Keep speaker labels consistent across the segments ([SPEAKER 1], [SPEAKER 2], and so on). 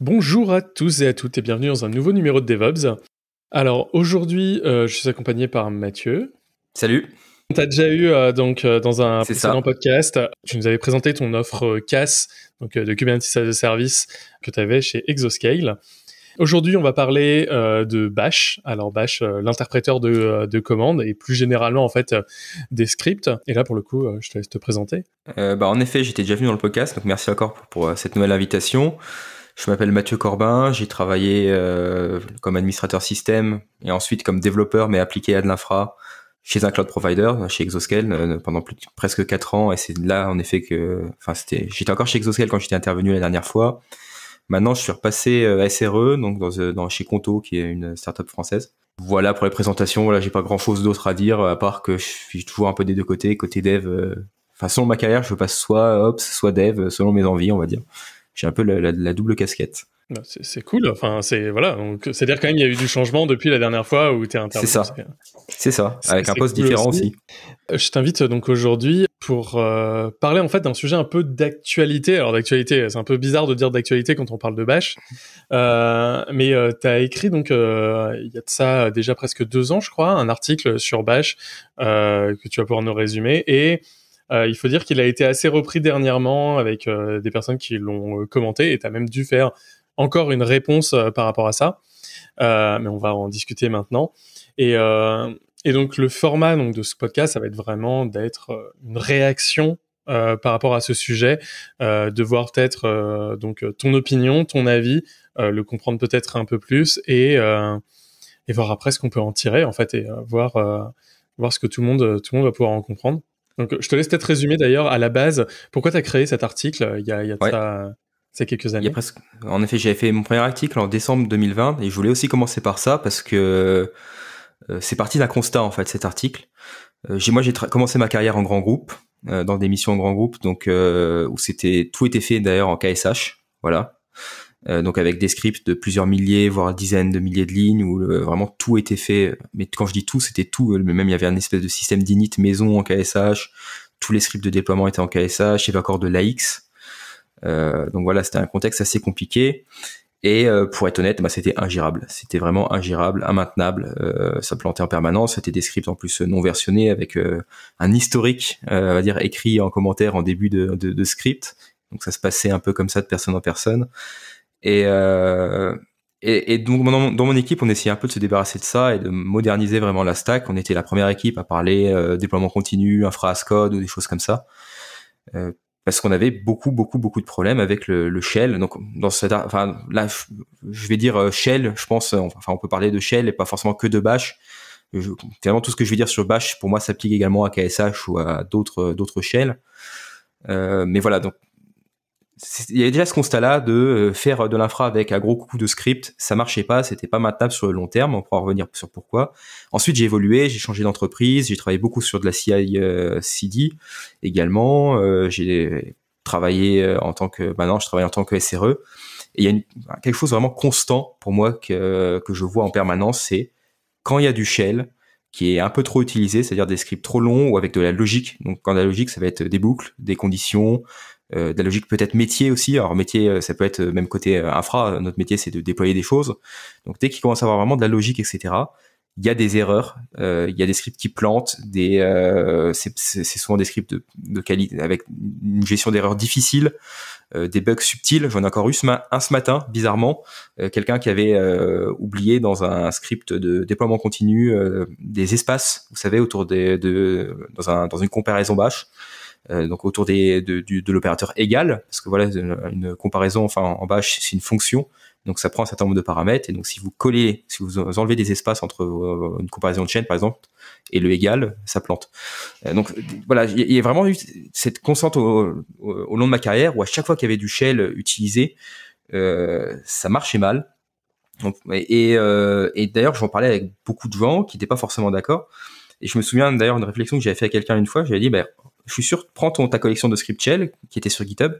[SPEAKER 1] Bonjour à tous et à toutes et bienvenue dans un nouveau numéro de DevOps. Alors aujourd'hui, euh, je suis accompagné par Mathieu. Salut. Tu as déjà eu euh, donc euh, dans un précédent podcast, tu nous avais présenté ton offre CAS, donc de Kubernetes as a Service que tu avais chez Exoscale. Aujourd'hui, on va parler de Bash. Alors Bash, l'interpréteur de, commandes et plus généralement en fait des scripts. Et là, pour le coup, je te laisse te présenter.
[SPEAKER 2] bah, en effet, j'étais déjà venu dans le podcast, donc merci encore pour cette nouvelle invitation. Je m'appelle Mathieu Corbin, j'ai travaillé euh, comme administrateur système et ensuite comme développeur mais appliqué à de l'infra chez un cloud provider, chez Exoscale euh, pendant plus presque 4 ans et c'est là en effet que enfin c'était j'étais encore chez Exoscale quand j'étais intervenu la dernière fois. Maintenant, je suis repassé à euh, SRE donc dans, dans chez Conto qui est une startup française. Voilà pour les présentations, voilà, j'ai pas grand-chose d'autre à dire à part que je suis toujours un peu des deux côtés, côté dev enfin selon ma carrière, je passe soit ops, soit dev selon mes envies, on va dire j'ai un peu la, la, double casquette.
[SPEAKER 1] Bah, c'est cool. Enfin, c'est voilà. C'est-à-dire quand même, il y a eu du changement depuis la dernière fois où tu es intervenu. C'est ça.
[SPEAKER 2] C'est ça. Avec un poste différent aussi.
[SPEAKER 1] Je t'invite euh, donc aujourd'hui pour euh, parler en fait d'un sujet un peu d'actualité. Alors d'actualité, c'est un peu bizarre de dire d'actualité quand on parle de Bash. Euh, mais tu as écrit donc il y a de ça déjà presque deux ans, je crois, un article sur Bash que tu vas pouvoir nous résumer et euh, il faut dire qu'il a été assez repris dernièrement avec euh, des personnes qui l'ont euh, commenté et tu as même dû faire encore une réponse par rapport à ça. mais on va en discuter maintenant. Et, donc le format de ce podcast, ça va être vraiment d'être une réaction par rapport à ce sujet, de voir peut-être donc ton opinion, ton avis, le comprendre peut-être un peu plus et, et voir après ce qu'on peut en tirer en fait et voir voir ce que tout le monde tout le monde va pouvoir en comprendre. Donc, je te laisse peut-être résumer d'ailleurs à la base pourquoi tu as créé cet article euh, il y a, il y a quelques années. presque...
[SPEAKER 2] En effet, j'avais fait mon premier article en décembre 2020 et je voulais aussi commencer par ça parce que euh, euh, c'est parti d'un constat en fait cet article. moi, j'ai commencé ma carrière en grand groupe, dans des missions en grand groupe, donc où c'était tout était fait d'ailleurs en KSH, voilà. Euh, donc avec des scripts de plusieurs milliers, voire dizaines de milliers de lignes, où euh, vraiment tout était fait. Euh, mais quand je dis tout, c'était tout. Mais Même il y avait un espèce de système d'init maison en KSH. Tous les scripts de déploiement étaient en KSH, il y avait encore de l'AX. Euh, donc voilà, c'était un contexte assez compliqué. Et pour être honnête, bah, c'était ingérable. C'était vraiment ingérable, immaintenable. Euh, ça plantait en permanence. C'était des scripts en plus non versionnés avec un historique, on va dire, écrit en commentaire en début de, de, de script. Donc ça se passait un peu comme ça de personne en personne. Et, euh, et, et, donc dans mon, équipe, on essayait un peu de se débarrasser de ça et de moderniser vraiment la stack. On était la première équipe à parler euh, déploiement continu, infra as code ou des choses comme ça. Euh, parce qu'on avait beaucoup, beaucoup, beaucoup de problèmes avec le, le shell. Donc, dans cette, enfin, là, je vais dire euh, shell, je pense, enfin, on peut parler de shell et pas forcément que de bash. Vraiment finalement, tout ce que je vais dire sur bash, pour moi, s'applique également à KSH ou à d'autres, d'autres shells. Euh, mais voilà, donc, il y avait déjà ce constat-là de euh, faire de l'infra avec un gros coup de script, ça marchait pas, c'était pas maintenable sur le long terme. On pourra revenir sur pourquoi. Ensuite, j'ai évolué, j'ai changé d'entreprise, j'ai travaillé beaucoup sur de la CI euh, CD également. Euh, j'ai travaillé en tant que, maintenant, bah je travaille en tant que SRE. Et il y a quelque chose vraiment constant pour moi que, que je vois en permanence, c'est quand il y a du shell qui est un peu trop utilisé, c'est-à-dire des scripts trop longs ou avec de la logique. Donc, quand la logique, ça va être des boucles, des conditions, euh, de la logique peut-être métier aussi. Alors métier, euh, ça peut être euh, même côté infra. Notre métier, c'est de déployer des choses. Donc dès qu'il commence à avoir vraiment de la logique, etc., il y a des erreurs, il y a des scripts qui plantent, des c'est souvent des scripts de, qualité avec une gestion d'erreurs difficile, des bugs subtils. J'en ai encore eu un ce matin, bizarrement, quelqu'un qui avait oublié dans un script de déploiement continu des espaces, vous savez, autour des de dans un dans une comparaison bash. Euh, donc autour des, de, de l'opérateur égal, parce que voilà, une comparaison, enfin en bas, c'est une fonction, donc ça prend un certain nombre de paramètres, et donc si vous collez, si vous enlevez des espaces entre euh, une comparaison de chaîne, par exemple, et le égal, ça plante. Euh, donc voilà, il y a vraiment eu cette constante au, au, long de ma carrière, où à chaque fois qu'il y avait du shell utilisé, euh, ça marchait mal. Donc, et, et d'ailleurs, j'en parlais avec beaucoup de gens qui n'étaient pas forcément d'accord. Et je me souviens d'ailleurs d'une réflexion que j'avais fait à quelqu'un une fois. J'avais dit, bah, je suis sûr, prends ton, ta collection de script shell qui était sur GitHub,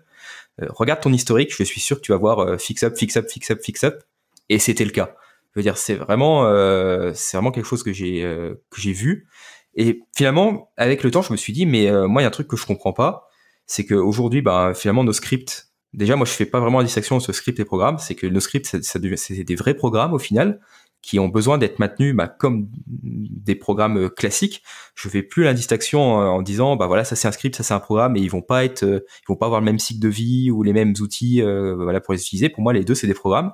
[SPEAKER 2] euh, regarde ton historique, je suis sûr que tu vas voir euh, fix up, fix up, fix up, fix up, et c'était le cas. Je veux dire, c'est vraiment, euh, c'est vraiment quelque chose que j'ai euh, que j'ai vu. Et finalement, avec le temps, je me suis dit, mais moi, il y a un truc que je comprends pas, c'est qu'aujourd'hui, bah, finalement, nos scripts, déjà, moi, je fais pas vraiment la distinction entre script et programme, c'est que nos scripts, ça, devient, c'est des vrais programmes au final, qui ont besoin d'être maintenus bah, comme des programmes euh, classiques. Je fais plus la distinction euh, en, disant bah voilà ça c'est un script, ça c'est un programme et ils vont pas être, euh, ils vont pas avoir le même cycle de vie ou les mêmes outils voilà pour les utiliser. Pour moi les deux c'est des programmes.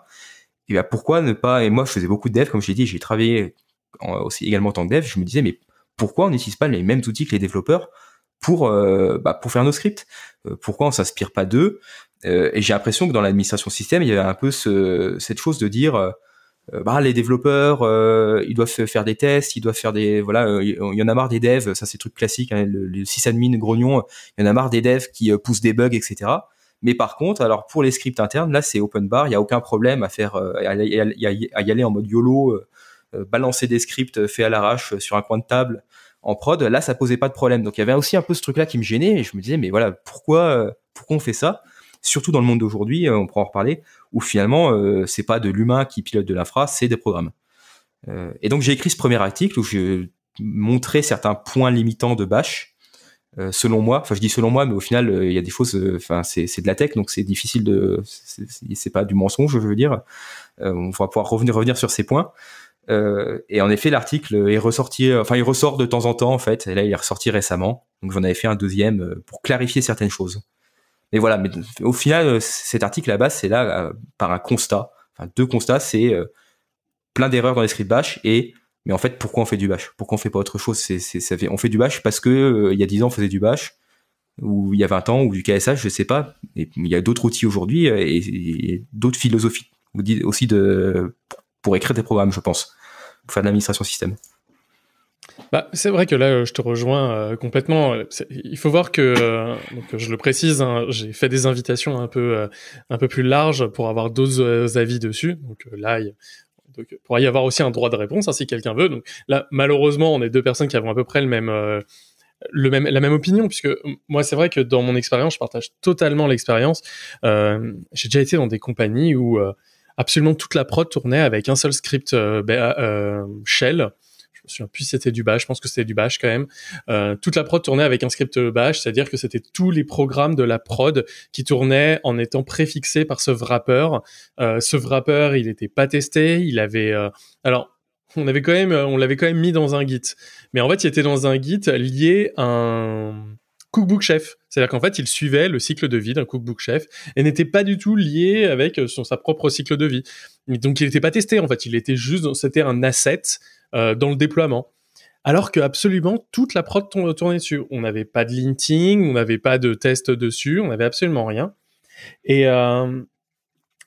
[SPEAKER 2] Et bah pourquoi ne pas Et moi je faisais beaucoup de dev comme je l'ai dit, j'ai travaillé aussi également en tant que dev. Je me disais mais pourquoi on n'utilise pas les mêmes outils que les développeurs pour bah, pour faire nos scripts Pourquoi on s'inspire pas d'eux Et j'ai l'impression que dans l'administration système il y avait un peu ce, cette chose de dire euh, bah, les développeurs, euh, ils doivent faire des tests, ils doivent faire des voilà, euh, il y en a marre des devs, ça c'est truc classique, hein, le, sysadmin grognon, il y en a marre des devs qui poussent des bugs, etc. Mais par contre, alors pour les scripts internes, là c'est open bar, il y a aucun problème à faire, à y aller en mode YOLO, balancer des scripts faits à l'arrache sur un coin de table en prod. Là, ça posait pas de problème. Donc il y avait aussi un peu ce truc-là qui me gênait et je me disais mais voilà pourquoi pourquoi on fait ça surtout dans le monde d'aujourd'hui, euh, on pourra en reparler, où finalement, euh, c'est pas de l'humain qui pilote de l'infra, c'est des programmes. Euh, et donc, j'ai écrit ce premier article où je montrais certains points limitants de Bash, selon moi. Enfin, je dis selon moi, mais au final, il y a des fausses. Enfin, c'est de la tech, donc c'est difficile de. C'est pas du mensonge, je veux dire. on va pouvoir revenir revenir sur ces points. et en effet, l'article est ressorti, enfin, il ressort de temps en temps, en fait. Et là, il est ressorti récemment. Donc, j'en avais fait un deuxième pour clarifier certaines choses. Mais voilà, mais au final, euh, cet article là base, c'est là euh, par un constat, enfin deux constats, c'est euh, plein d'erreurs dans les scripts bash et mais en fait, pourquoi on fait du bash Pourquoi on fait pas autre chose c'est, On fait du bash parce que il y a 10 ans, on faisait du bash, ou il y a 20 ans, ou du KSH, je sais pas. Et, il y a d'autres outils aujourd'hui et, d'autres philosophies aussi de, pour écrire des programmes, je pense, pour faire de l'administration système.
[SPEAKER 1] Bah, c'est vrai que là, euh, je te rejoins euh, complètement. Il faut voir que, euh, je le précise, hein, j'ai fait des invitations un peu, un peu plus larges pour avoir d'autres avis dessus. Donc là, il pourrait y avoir aussi un droit de réponse hein, si quelqu'un veut. Donc là, malheureusement, on est deux personnes qui avons à peu près le même, le même, la même opinion, puisque moi, c'est vrai que dans mon expérience, je partage totalement l'expérience. j'ai déjà été dans des compagnies où absolument toute la prod tournait avec un seul script bah, Shell. Puis c'était du Bash, je pense que c'était du Bash quand même. Euh, toute la prod tournait avec un script Bash, c'est-à-dire que c'était tous les programmes de la prod qui tournaient en étant préfixés par ce wrapper. Euh, ce wrapper, il n'était pas testé, il avait... Euh, alors, on avait quand même, on l'avait quand même mis dans un Git, mais en fait, il était dans un Git lié à un cookbook chef. C'est-à-dire qu'en fait, il suivait le cycle de vie d'un cookbook chef et n'était pas du tout lié avec euh, son, sa propre cycle de vie. donc, il n'était pas testé, en fait. Il était juste, c'était un asset euh, dans le déploiement. Alors que absolument toute la prod tournait dessus. On n'avait pas de linting, on n'avait pas de test dessus, on n'avait absolument rien. Et, euh,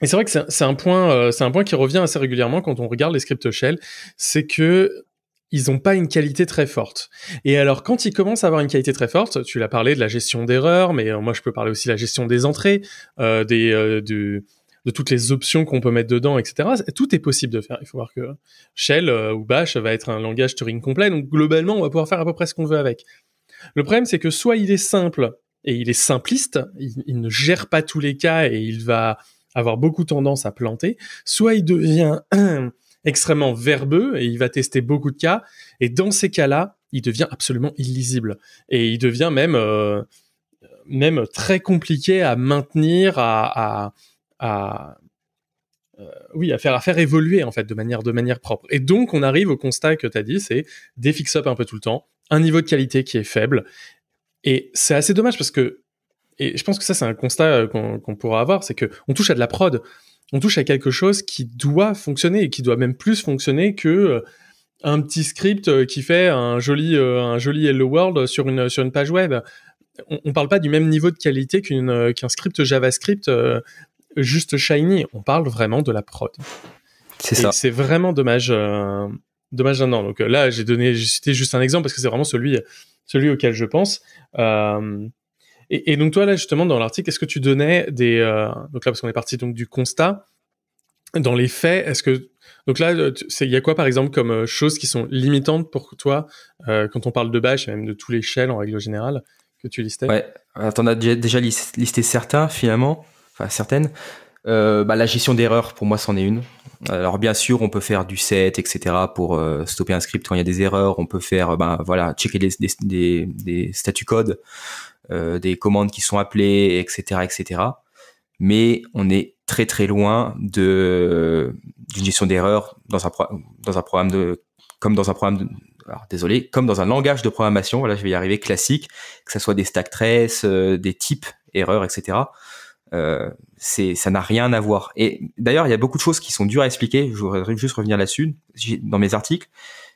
[SPEAKER 1] et c'est vrai que c'est un point, c'est un point qui revient assez régulièrement quand on regarde les scripts shell, c'est que ils n'ont pas une qualité très forte. Et alors, quand ils commencent à avoir une qualité très forte, tu l'as parlé de la gestion d'erreurs, mais euh, moi je peux parler aussi de la gestion des entrées, euh, des, euh, de toutes les options qu'on peut mettre dedans, etc. Tout est possible de faire. Il faut voir que Shell euh, ou Bash va être un langage Turing complet, donc globalement, on va pouvoir faire à peu près ce qu'on veut avec. Le problème, c'est que soit il est simple et il est simpliste, il, il ne gère pas tous les cas et il va avoir beaucoup tendance à planter, soit il devient extrêmement verbeux et il va tester beaucoup de cas. Et dans ces cas-là, il devient absolument illisible et il devient même euh, même très compliqué à maintenir, à, à, euh, oui, à faire, à faire évoluer en fait de manière, de manière propre. Et donc on arrive au constat que tu as dit, c'est des fix-up un peu tout le temps, un niveau de qualité qui est faible. Et c'est assez dommage parce que, et je pense que ça c'est un constat euh, qu'on pourra avoir, c'est que on touche à de la prod on touche à quelque chose qui doit fonctionner et qui doit même plus fonctionner que euh, un petit script euh, qui fait un joli, euh, un joli Hello World sur une, sur une page web. On ne parle pas du même niveau de qualité qu'un script JavaScript juste shiny. On parle vraiment de la prod. C'est ça. C'est vraiment dommage. dommage d'un an. Donc là, j'ai donné, cité juste un exemple parce que c'est vraiment celui, celui auquel je pense. Euh, et, donc toi là justement dans l'article, est-ce que tu donnais des euh, donc là parce qu'on est parti donc du constat dans les faits, est-ce que donc là il y a quoi par exemple comme euh, choses qui sont limitantes
[SPEAKER 2] pour toi euh, quand on
[SPEAKER 1] parle de bash et même de tout l'échelle en
[SPEAKER 2] règle générale que tu listais Ouais, t'en as déjà, listé certains finalement, enfin certaines. bah, la gestion d'erreurs pour moi c'en est une. Alors bien sûr, on peut faire du set, etc. pour stopper un script quand il y a des erreurs. On peut faire, ben voilà, checker des, des, des, statuts codes euh, des commandes qui sont appelées, etc., etc. Mais on est très très loin de d'une gestion d'erreur dans un programme comme dans un programme désolé comme dans un langage de programmation. là je vais y arriver classique, que ce soit des stack traces, euh, des types erreurs, etc. Euh, ça n'a rien à voir. Et d'ailleurs, il y a beaucoup de choses qui sont dures à expliquer. Je voudrais juste revenir là-dessus dans mes articles.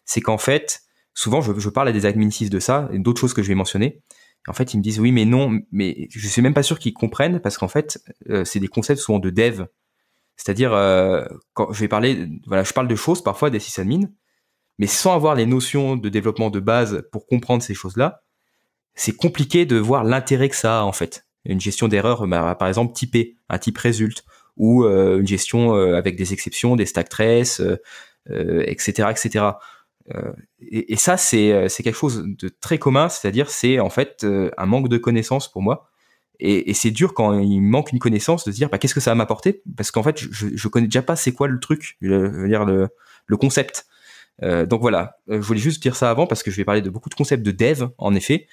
[SPEAKER 2] C'est qu'en fait, souvent, je, parle à des admin de ça et d'autres choses que je vais mentionner. En fait, ils me disent oui, mais non, mais je suis même pas sûr qu'ils comprennent parce qu'en fait, euh, c'est des concepts souvent de dev. C'est-à-dire, euh, quand je vais parler, voilà, je parle de choses parfois des sysadmin, mais sans avoir les notions de développement de base pour comprendre ces choses-là, c'est compliqué de voir l'intérêt que ça a en fait. Une gestion d'erreur, bah, par exemple, typée, un type résulte, ou euh, une gestion avec des exceptions, des stack traces, etc., etc. Euh, et, ça, euh, c'est quelque chose de très commun, c'est-à-dire c'est en fait euh, un manque de connaissances pour moi. Et, c'est dur quand il manque une connaissance de se dire bah, qu'est-ce que ça va m'apporter parce qu'en fait je, je connais déjà pas c'est quoi le truc, le, dire le, concept. donc voilà, je voulais juste dire ça avant parce que je vais parler de beaucoup de concepts de dev en effet.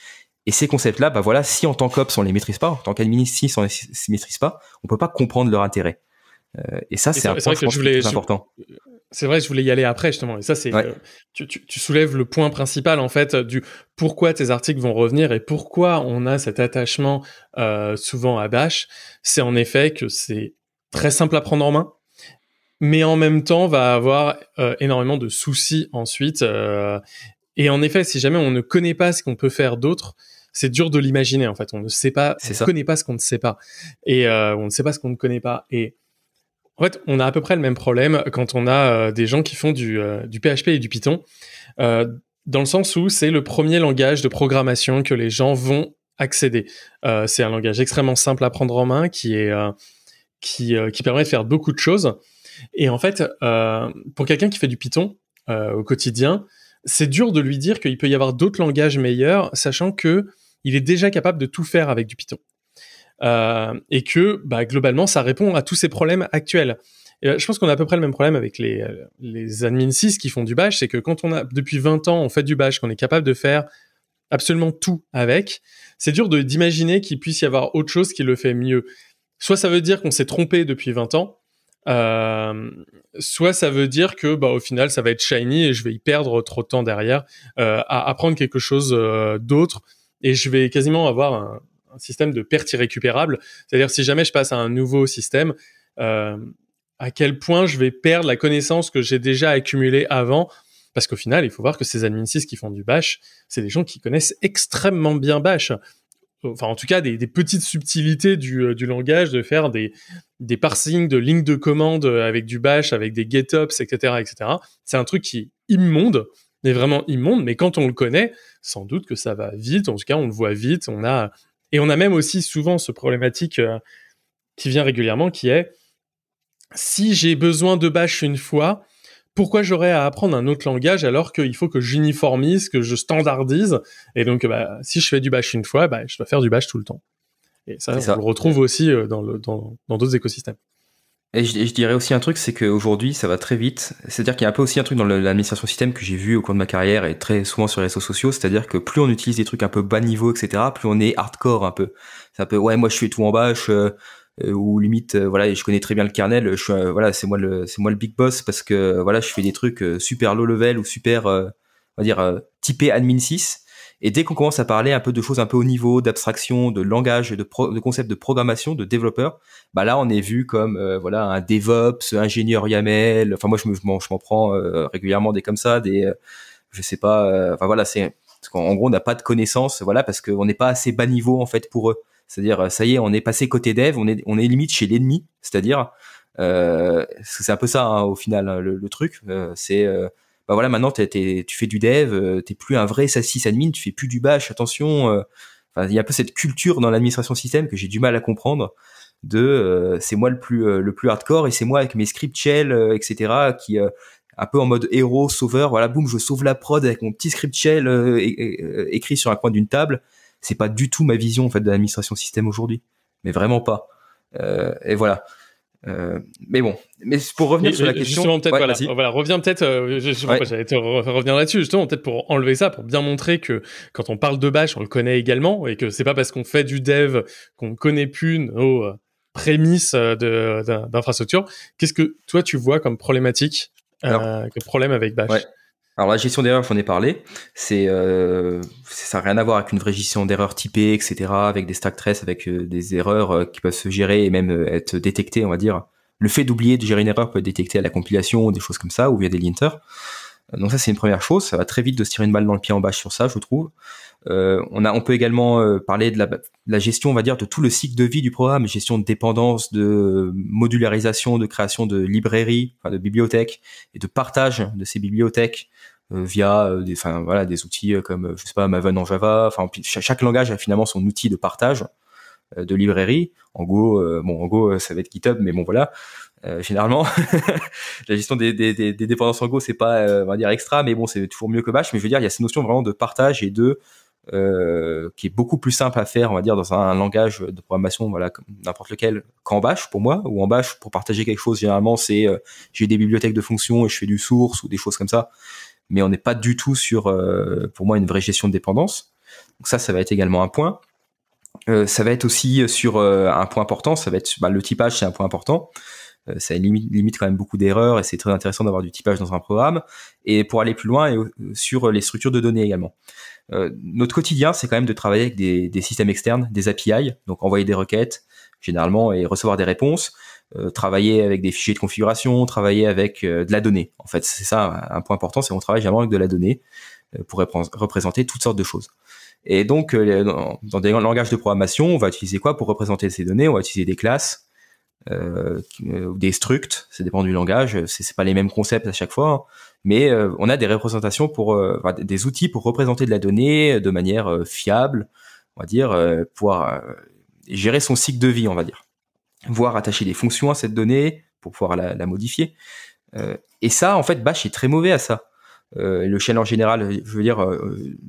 [SPEAKER 2] Et ces concepts-là, bah voilà, si en tant qu'ops on les maîtrise pas, en tant qu'administratif on les maîtrise pas, on peut pas comprendre leur intérêt. et ça c'est un point important.
[SPEAKER 1] C'est vrai, je voulais y aller après justement. Et ça, c'est euh, tu, soulèves le point principal en fait du pourquoi tes articles vont revenir et pourquoi on a cet attachement euh, souvent à Dash. C'est en effet que c'est très simple à prendre en main, mais en même temps va avoir euh, énormément de soucis ensuite. et en effet, si jamais on ne connaît pas ce qu'on peut faire d'autre, c'est dur de l'imaginer en fait. On ne sait pas, on ne connaît pas ce qu'on ne sait pas, et on ne sait pas ce qu'on ne connaît pas. Et en fait, on a à peu près le même problème quand on a euh, des gens qui font du, PHP euh, et du Python, euh, dans le sens où c'est le premier langage de programmation que les gens vont accéder. c'est un langage extrêmement simple à prendre en main qui, est, qui permet de faire beaucoup de choses. Et en fait, pour quelqu'un qui fait du Python au quotidien, c'est dur de lui dire qu'il peut y avoir d'autres langages meilleurs, sachant qu'il est déjà capable de tout faire avec du Python. Euh, et que bah, globalement, ça répond à tous ces problèmes actuels. Euh, je pense qu'on a à peu près le même problème avec les, euh, les admin 6 qui font du bash, c'est que quand on a depuis 20 ans on fait du bash, qu'on est capable de faire absolument tout avec, c'est dur d'imaginer qu'il puisse y avoir autre chose qui le fait mieux. Soit ça veut dire qu'on s'est trompé depuis 20 ans, soit ça veut dire que bah, au final ça va être shiny et je vais y perdre trop de temps derrière à apprendre quelque chose d'autre et je vais quasiment avoir un, système de perte irrécupérable. C'est-à-dire, si jamais je passe à un nouveau système, euh, à quel point je vais perdre la connaissance que j'ai déjà accumulée avant. Parce qu'au final, il faut voir que ces admin 6 qui font du bash, c'est des gens qui connaissent extrêmement bien bash. Enfin, en tout cas, des, petites subtilités euh, du, langage, de faire des, des parsings de lignes de commande avec du bash, avec des getups, etc., etc. C'est un truc qui est immonde, mais vraiment immonde. Mais quand on le connaît, sans doute que ça va vite. En tout cas, on le voit vite. On a et on a même aussi souvent ce problématique euh, qui vient régulièrement, qui est si j'ai besoin de bash une fois, pourquoi j'aurais à apprendre un autre langage alors qu'il faut que j'uniformise, que je standardise Et donc, bah, si je fais du bash une fois, bah, je dois faire du bash tout le temps. Et ça, on le retrouve aussi euh, dans d'autres écosystèmes.
[SPEAKER 2] Et je, dirais aussi un truc, c'est qu'aujourd'hui, ça va très vite. C'est-à-dire qu'il y a un peu aussi un truc dans l'administration système que j'ai vu au cours de ma carrière et très souvent sur les réseaux sociaux. C'est-à-dire que plus on utilise des trucs un peu bas niveau, etc., plus on est hardcore un peu. C'est un peu, ouais, moi je fais tout en bas, euh, ou limite, euh, voilà, je connais très bien le kernel, je suis, voilà, c'est moi le, c'est moi le big boss parce que, voilà, je fais des trucs euh, super low level ou super, on va dire, typé admin 6 et dès qu'on commence à parler un peu de choses un peu au niveau d'abstraction, de langage, de, pro de concept de programmation, de développeur, bah là on est vu comme euh, voilà un DevOps, ingénieur YAML. Enfin moi je m'en je m'en prends euh, régulièrement des comme ça, des euh, je sais pas. Enfin voilà c'est en gros on n'a pas de connaissances voilà parce qu'on n'est pas assez bas niveau en fait pour eux. C'est-à-dire ça y est on est passé côté dev, on est on est limite chez l'ennemi. C'est-à-dire c'est un peu ça hein, au final hein, le, le, truc c'est bah voilà, maintenant t tu fais du dev, euh, t'es plus un vrai SaaS admin, tu fais plus du bash, attention. Euh. Enfin, il y a un peu cette culture dans l'administration système que j'ai du mal à comprendre de euh, c'est moi le plus le plus hardcore et c'est moi avec mes script shell etc qui un peu en mode héros sauveur voilà boum je sauve la prod avec mon petit script shell écrit sur un coin d'une table c'est pas du tout ma vision en fait de l'administration système aujourd'hui mais vraiment pas et voilà euh, mais bon, mais pour revenir sur la question, justement peut-être
[SPEAKER 1] voilà, reviens peut-être, euh, je, revenir là-dessus justement peut-être pour enlever ça, pour bien montrer que quand on parle de bash, on le connaît également et que c'est pas parce qu'on fait du dev qu'on connaît plus nos euh, prémices euh, d'infrastructure. Qu'est-ce que toi tu vois comme problématique, euh, comme problème avec bash
[SPEAKER 2] alors la gestion d'erreur, j'en ai parlé. C'est euh, ça n'a rien à voir avec une vraie gestion d'erreur typée, etc. Avec des stack traces, avec euh, des erreurs euh, qui peuvent se gérer et même être détectées, on va dire. Le fait d'oublier de gérer une erreur peut être détecté à la compilation ou des choses comme ça ou via des linters. Donc ça c'est une première chose. Ça va très vite de se tirer une balle dans le pied en bas sur ça, je trouve. Euh, on, a, on peut également euh, parler de la, gestion, on va dire, de tout le cycle de vie du programme, gestion de dépendance, de modularisation, de création de librairies, enfin, de bibliothèques et de partage de ces bibliothèques euh, via des, enfin, voilà, des outils comme, je sais pas, Maven en Java. Enfin, chaque, langage a finalement son outil de partage de librairies En Go, bon, en Go, ça va être GitHub, mais bon, voilà. généralement. la gestion des, des, dépendances en Go, c'est pas, on va dire, extra, mais bon, c'est toujours mieux que Bash. Mais je veux dire, il y a cette notion vraiment de partage et de euh, qui est beaucoup plus simple à faire, on va dire, dans un, langage de programmation, voilà, n'importe lequel, qu'en bash pour moi, ou en bash pour partager quelque chose. Généralement, c'est euh, j'ai des bibliothèques de fonctions et je fais du source ou des choses comme ça. Mais on n'est pas du tout sur, euh, pour moi, une vraie gestion de dépendance. Donc ça, ça va être également un point. ça va être aussi sur un point important. Ça va être bah, le typage, c'est un point important. Euh, ça limite, quand même beaucoup d'erreurs et c'est très intéressant d'avoir du typage dans un programme et pour aller plus loin et sur les structures de données également. Euh, notre quotidien, c'est quand même de travailler avec des, systèmes externes, des API, donc envoyer des requêtes généralement et recevoir des réponses, euh, travailler avec des fichiers de configuration, travailler avec de la donnée. En fait, c'est ça un point important, c'est qu'on travaille généralement avec de la donnée pour représenter toutes sortes de choses. Et donc, dans des langages de programmation, on va utiliser quoi pour représenter ces données On va utiliser des classes, euh, euh des structs, ça dépend du langage, c'est pas les mêmes concepts à chaque fois, hein. mais euh, on a des représentations pour, euh, des outils pour représenter de la donnée de manière fiable, on va dire, pour gérer son cycle de vie, on va dire, voir attacher des fonctions à cette donnée pour pouvoir la, modifier. et ça, en fait, Bash est très mauvais à ça. le shell en général, je veux dire,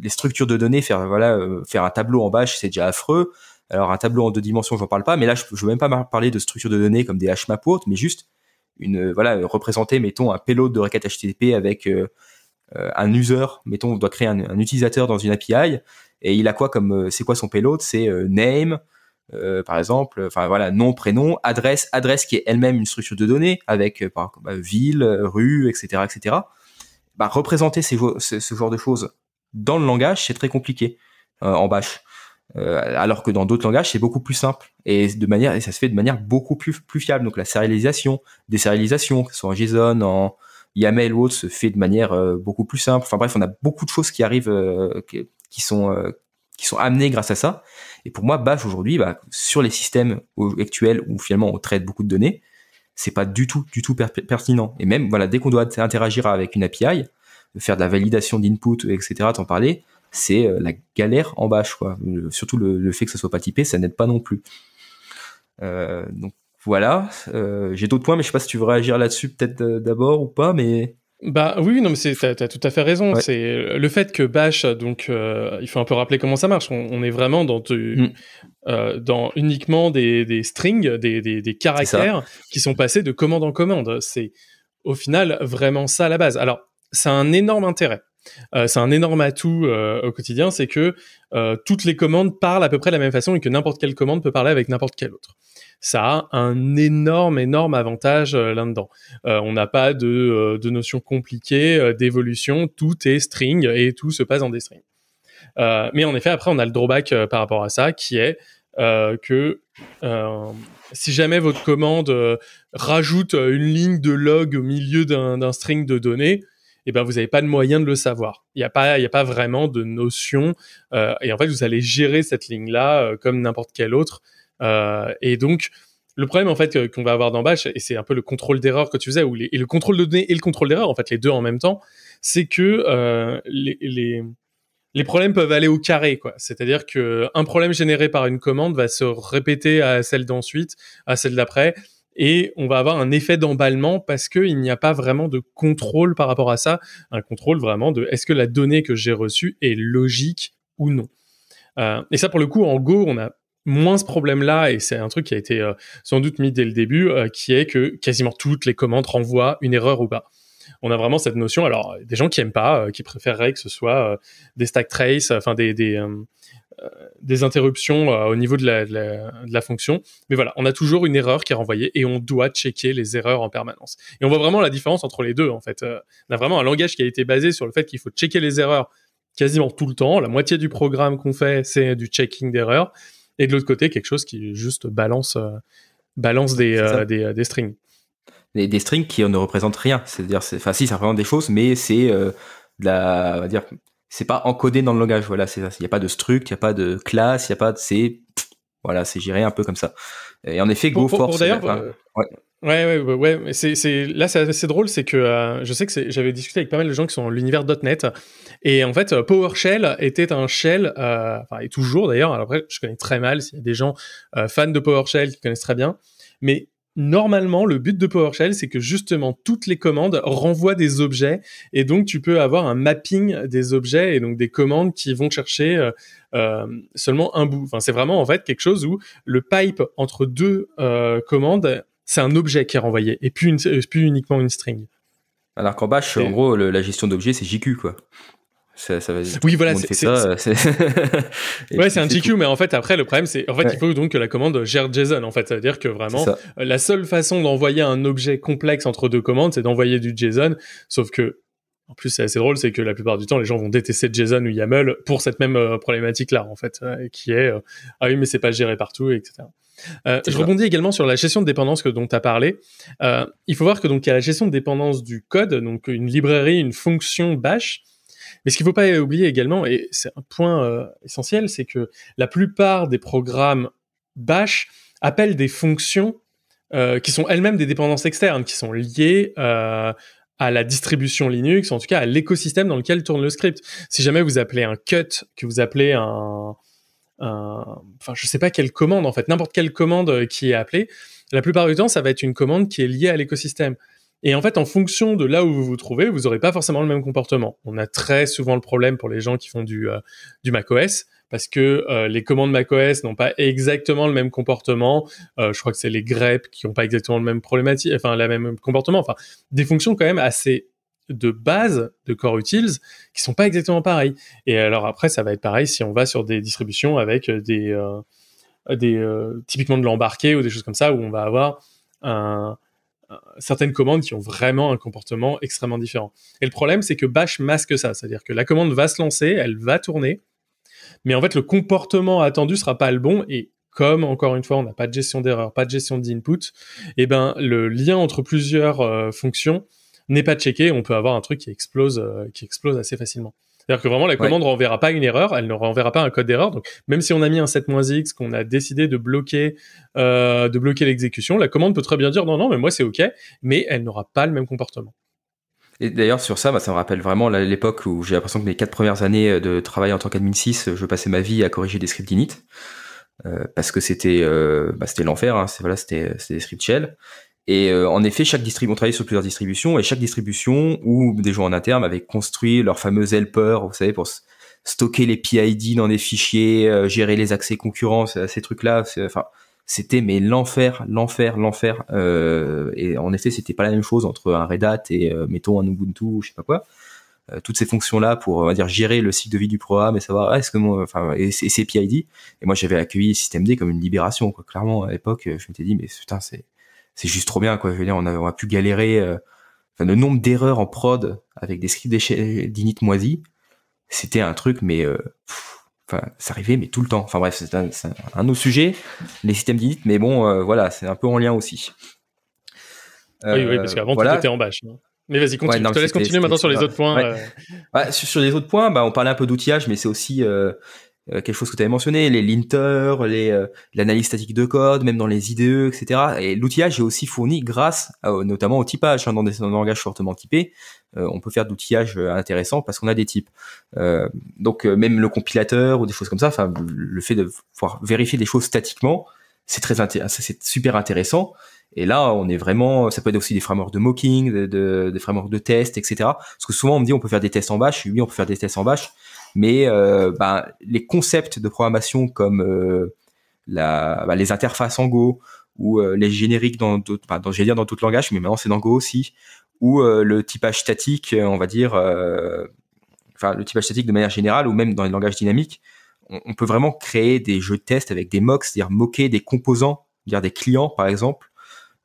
[SPEAKER 2] les structures de données, faire voilà, faire un tableau en Bash, c'est déjà affreux. Alors un tableau en deux dimensions, j'en parle pas, mais là je, ne veux même pas parler de structure de données comme des HMAP ou autre, mais juste une euh, voilà représenter mettons un payload de requête HTTP avec euh, euh, un user, mettons on doit créer un, utilisateur dans une API et il a quoi comme c'est quoi son payload, c'est name par exemple, enfin voilà nom prénom, adresse adresse qui est elle-même une structure de données avec par, exemple bah, ville, rue, etc etc. Bah, représenter ce genre de choses dans le langage c'est très compliqué en bash. Euh, alors que dans d'autres langages, c'est beaucoup plus simple et de manière et ça se fait de manière beaucoup plus plus fiable. Donc la sérialisation, désérialisation, que ce soit en JSON, en YAML ou autre, se fait de manière euh, beaucoup plus simple. Enfin bref, on a beaucoup de choses qui arrivent, euh, qui, sont qui sont amenées grâce à ça. Et pour moi, Bash aujourd'hui, bah, sur les systèmes actuels où finalement on traite beaucoup de données, c'est pas du tout du tout pertinent. Et même voilà, dès qu'on doit interagir avec une API, faire de la validation d'input, etc. T'en parlais c'est euh, la galère en bâche, quoi. surtout le, fait que ça soit pas typé, ça n'aide pas non plus. Euh, donc voilà, euh, j'ai d'autres points, mais je sais pas si tu veux réagir là-dessus peut-être d'abord ou pas, mais bah oui, non, mais as tout à fait raison. C'est le fait
[SPEAKER 1] que Bash, donc il faut un peu rappeler comment ça marche. On, est vraiment dans mm. uniquement des, strings, des, des caractères qui sont passés de commande en commande. C'est au final vraiment ça à la base. Alors ça a un énorme intérêt. Euh, c'est un énorme atout euh, au quotidien, c'est que euh, toutes les commandes parlent à peu près de la même façon et que n'importe quelle commande peut parler avec n'importe quelle autre. Ça a un énorme, énorme avantage là-dedans. on n'a pas de, notion compliquée d'évolution, tout est string et tout se passe en des strings. mais en effet, après, on a le drawback par rapport à ça, qui est que si jamais votre commande rajoute une ligne de log au milieu d'un string de données, eh ben vous n'avez pas de moyen de le savoir. Il n'y a pas, il y a pas vraiment de notion. Euh, et en fait, vous allez gérer cette ligne là euh, comme n'importe quelle autre. Euh, et donc le problème en fait qu'on va avoir dans Bash, et c'est un peu le contrôle d'erreur que tu faisais, ou et le contrôle de données et le contrôle d'erreur en fait les deux en même temps, c'est que les, les les problèmes peuvent aller au carré, quoi. C'est-à-dire que un problème généré par une commande va se répéter à celle d'ensuite, à celle d'après, et on va avoir un effet d'emballement parce qu'il n'y a pas vraiment de contrôle par rapport à ça, un contrôle vraiment de est-ce que la donnée que j'ai reçue est logique ou non. Euh, et ça, pour le coup, en Go, on a moins ce problème-là, et c'est un truc qui a été euh, sans doute mis dès le début, euh, qui est que quasiment toutes les commandes renvoient une erreur ou pas. On a vraiment cette notion, alors des gens qui aiment pas, qui préféreraient que ce soit des stack trace, enfin des, des interruptions euh, au niveau de la, fonction. Mais voilà, on a toujours une erreur qui est renvoyée et on doit checker les erreurs en permanence. Et on voit vraiment la différence entre les deux, en fait. Euh, on a vraiment un langage qui a été basé sur le fait qu'il faut checker les erreurs quasiment tout le temps. La moitié du programme qu'on fait, c'est du checking d'erreurs. Et de l'autre côté, quelque chose qui juste balance, euh, balance des, strings.
[SPEAKER 2] Des, strings qui ne représentent rien. C'est-à-dire, enfin, si, ça représente des choses, mais c'est de la, on va dire, c'est pas encodé dans le langage. Voilà, c'est ça. Il n'y a pas de struct, il n'y a pas de classe, il y a pas de. C'est. Voilà, c'est géré un peu comme ça. Et en effet, GoForce. Force, d'ailleurs. Euh, ouais.
[SPEAKER 1] Ouais, ouais, mais c'est, c'est, là, c'est assez drôle, c'est que euh, je sais que j'avais discuté avec pas mal de gens qui sont dans l'univers .NET, et en fait, euh, PowerShell était un shell, enfin, et toujours d'ailleurs, alors après, je connais très mal, s'il y a des gens fans de PowerShell qui connaissent très bien, mais normalement, le but de PowerShell, c'est que justement toutes les commandes renvoient des objets et donc tu peux avoir un mapping des objets et donc des commandes qui vont chercher euh, euh, seulement un bout. c'est vraiment en fait quelque chose où le pipe entre deux euh, commandes, c'est un objet qui est renvoyé et plus uniquement une string.
[SPEAKER 2] Alors qu'en bash, en gros, la gestion d'objets, c'est JQ quoi. Ça, oui, voilà, c'est ça. ouais, c'est un GQ mais en fait, après, le problème, c'est en fait, il faut donc
[SPEAKER 1] que la commande gère JSON. En fait, ça veut dire que vraiment, euh, la seule façon d'envoyer un objet complexe entre deux commandes, c'est d'envoyer du JSON. Sauf que en plus, c'est assez drôle, c'est que la plupart du temps, les gens vont détester JSON ou YAML pour cette même euh, problématique-là, en fait, euh, qui est ah oui, mais c'est pas géré partout, etc. je rebondis également sur la gestion de dépendance que, dont tu as parlé. il faut voir que donc y a la gestion de dépendance du code, donc une librairie, une fonction bash mais ce qu'il ne faut pas oublier également, et c'est un point euh, essentiel, c'est que la plupart des programmes Bash appellent des fonctions euh, qui sont elles-mêmes des dépendances externes, qui sont liées euh, à la distribution Linux, en tout cas à l'écosystème dans lequel tourne le script. Si jamais vous appelez un cut, que vous appelez un, enfin je sais pas quelle commande en fait, n'importe quelle commande qui est appelée, la plupart du temps ça va être une commande qui est liée à l'écosystème. Et en fait, en fonction de là où vous vous trouvez, vous n'aurez pas forcément le même comportement. On a très souvent le problème pour les gens qui font du, euh, macOS parce que euh, les commandes macOS n'ont pas exactement le même comportement. Euh, je crois que c'est les grep qui n'ont pas exactement le même problématique, enfin, le même comportement. Enfin, des fonctions quand même assez de base de core utils qui sont pas exactement pareilles. Et alors après, ça va être pareil si on va sur des distributions avec des, des typiquement de l'embarqué ou des choses comme ça où on va avoir un, euh, certaines commandes qui ont vraiment un comportement extrêmement différent. Et le problème, c'est que Bash masque ça, c'est-à-dire que la commande va se lancer, elle va tourner, mais en fait, le comportement attendu sera pas le bon et comme encore une fois, on n'a pas de gestion d'erreur, pas de gestion d'input, et eh ben le lien entre plusieurs euh, fonctions n'est pas checké, on peut avoir un truc qui explose, euh, qui explose assez facilement. C'est-à-dire que vraiment la commande ne renverra pas une erreur, elle ne renverra pas un code d'erreur. Donc même si on a mis un 7-x, qu'on a décidé de bloquer, euh, bloquer l'exécution, la commande peut très bien dire non, non, mais moi c'est OK, mais elle n'aura pas le même comportement.
[SPEAKER 2] Et d'ailleurs, sur ça, bah, ça me rappelle vraiment l'époque où j'ai l'impression que mes quatre premières années euh, de travail en tant qu'admin 6, euh, je passais ma vie à corriger des scripts init. parce que c'était bah, c'était l'enfer, hein. voilà, c'était des scripts shell. Et euh, en effet, chaque distribution, on travaillait sur plusieurs distributions, et chaque distribution ou des gens en interne avaient construit leur fameuse helper, vous savez, pour stocker les PID dans des fichiers, euh, gérer les accès concurrents, ces trucs-là. Enfin, c'était mais l'enfer, l'enfer, l'enfer. Euh, et en effet, c'était pas la même chose entre un Red Hat et euh, mettons un Ubuntu, je sais pas quoi. toutes ces fonctions-là pour, on va dire, gérer le cycle de vie du programme et savoir ah, est-ce que mon, enfin, et, ces PID. Et moi, j'avais accueilli SystemD comme une libération, quoi. Clairement, à l'époque, je m'étais dit mais putain, c'est c'est juste trop bien quoi. Je veux dire, on a, pu galérer. Euh, le nombre d'erreurs en prod avec des scripts d'init moisis, c'était un truc, mais euh, ça arrivait, mais tout le temps. Enfin bref, c'est un, autre sujet, les systèmes d'init, mais bon, euh, voilà, c'est un peu en lien aussi. oui, oui, parce qu'avant tout était en bash. Hein. Mais vas-y, continue. je te laisse continuer maintenant sur les autres points. sur, les autres points, on parlait un peu d'outillage, mais c'est aussi euh, quelque chose que tu avais mentionné, les linters les euh, l'analyse statique de code, même dans les IDE, etc. Et l'outillage est aussi fourni grâce notamment au typage. Hein, dans des langages fortement typés, euh, on peut faire d'outillage intéressant parce qu'on a des types. donc même le compilateur ou des choses comme ça, enfin le fait de pouvoir vérifier des choses statiquement, c'est très c'est super intéressant. Et là, on est vraiment, ça peut être aussi des frameworks de mocking, de, des frameworks de tests, etc. Parce que souvent, on me dit, on peut faire des tests en bash. Oui, on peut faire des tests en bash, mais euh, ben, les concepts de programmation comme euh, ben, les interfaces en Go ou euh, les génériques dans d'autres, j'allais dire dans langages, mais maintenant c'est dans Go aussi, ou le typage statique, on va dire, enfin le typage statique de manière générale, ou même dans les langages dynamiques, on, peut vraiment créer des jeux de test avec des mocks, c'est-à-dire moquer des composants, des clients par exemple,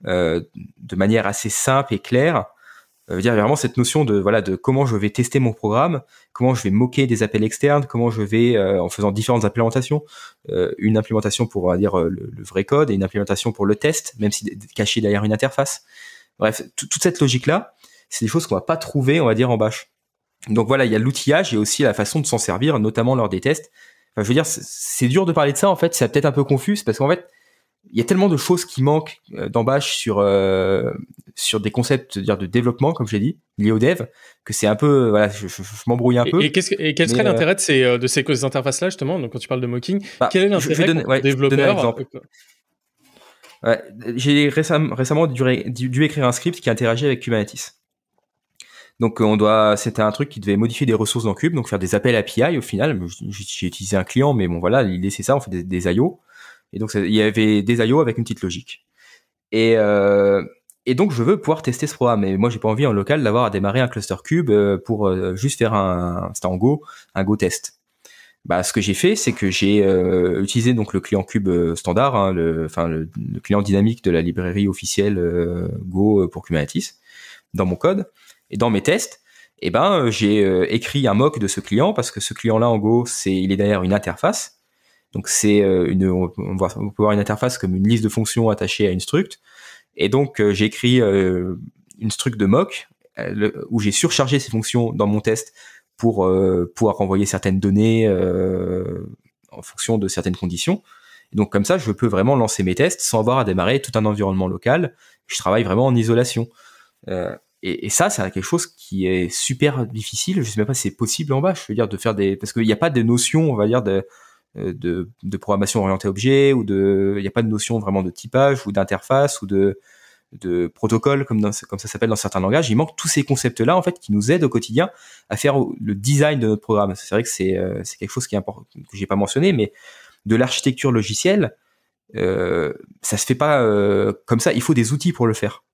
[SPEAKER 2] de manière assez simple et claire, euh, dire vraiment cette notion de voilà de comment je vais tester mon programme, comment je vais moquer des appels externes, comment je vais euh, en faisant différentes implémentations, euh, une implémentation pour dire euh, le, vrai code et une implémentation pour le test, même si caché derrière une interface. Bref, toute cette logique là, c'est des choses qu'on va pas trouver on va dire en bash. Donc voilà, il y a l'outillage et aussi la façon de s'en servir, notamment lors des tests. je veux dire, c'est dur de parler de ça en fait, c'est peut-être un peu confus parce qu'en fait il y a tellement de choses qui manquent euh, dans Bash sur euh, sur des concepts dire de développement comme j'ai dit liés au dev que c'est un peu euh, voilà je, m'embrouille un peu et, qu'est-ce, et quel serait l'intérêt
[SPEAKER 1] de ces de ces, interfaces là justement donc quand tu parles de
[SPEAKER 2] mocking bah, quel est l'intérêt de ouais, développeur ouais, j'ai récemment récemment dû, dû, écrire un script qui interagit avec Kubernetes donc on doit, c'était un truc qui devait modifier des ressources dans Cube, donc faire des appels API au final. J'ai utilisé un client, mais bon voilà, l'idée c'est ça, on fait des, des IO. Et donc, il y avait des IO avec une petite logique. Et, euh, et donc, je veux pouvoir tester ce programme. Mais moi, j'ai pas envie en local d'avoir à démarrer un cluster cube euh, pour euh, juste faire un, c'était en Go, un Go test. Bah, ce que j'ai fait, c'est que j'ai euh, utilisé donc le client cube standard, hein, le, enfin le, client dynamique de la librairie officielle Go pour Kubernetes dans mon code et dans mes tests. Et eh ben, j'ai écrit un mock de ce client parce que ce client-là en Go, c'est il est derrière une interface donc c'est euh, une, on, peut voir une interface comme une liste de fonctions attachée à une struct. Et donc euh, j'écris euh, une struct de mock où j'ai surchargé ces fonctions dans mon test pour pouvoir renvoyer certaines données en fonction de certaines conditions. donc comme ça, je peux vraiment lancer mes tests sans avoir à démarrer tout un environnement local. Je travaille vraiment en isolation. et, et, ça, c'est quelque chose qui est super difficile. Je sais même pas si c'est possible en bas. Je veux dire de faire des parce qu'il n'y a pas de notion, on va dire de euh, de, de, programmation orientée objet ou de, il n'y a pas de notion vraiment de typage ou d'interface ou de, de protocole comme, dans, comme ça s'appelle dans certains langages. Il manque tous ces concepts-là en fait qui nous aident au quotidien à faire le design de notre programme. C'est vrai que c'est euh, c'est quelque chose qui est important que j'ai pas mentionné, mais de l'architecture logicielle, euh, ça se fait pas euh, comme ça. Il faut des outils pour le faire.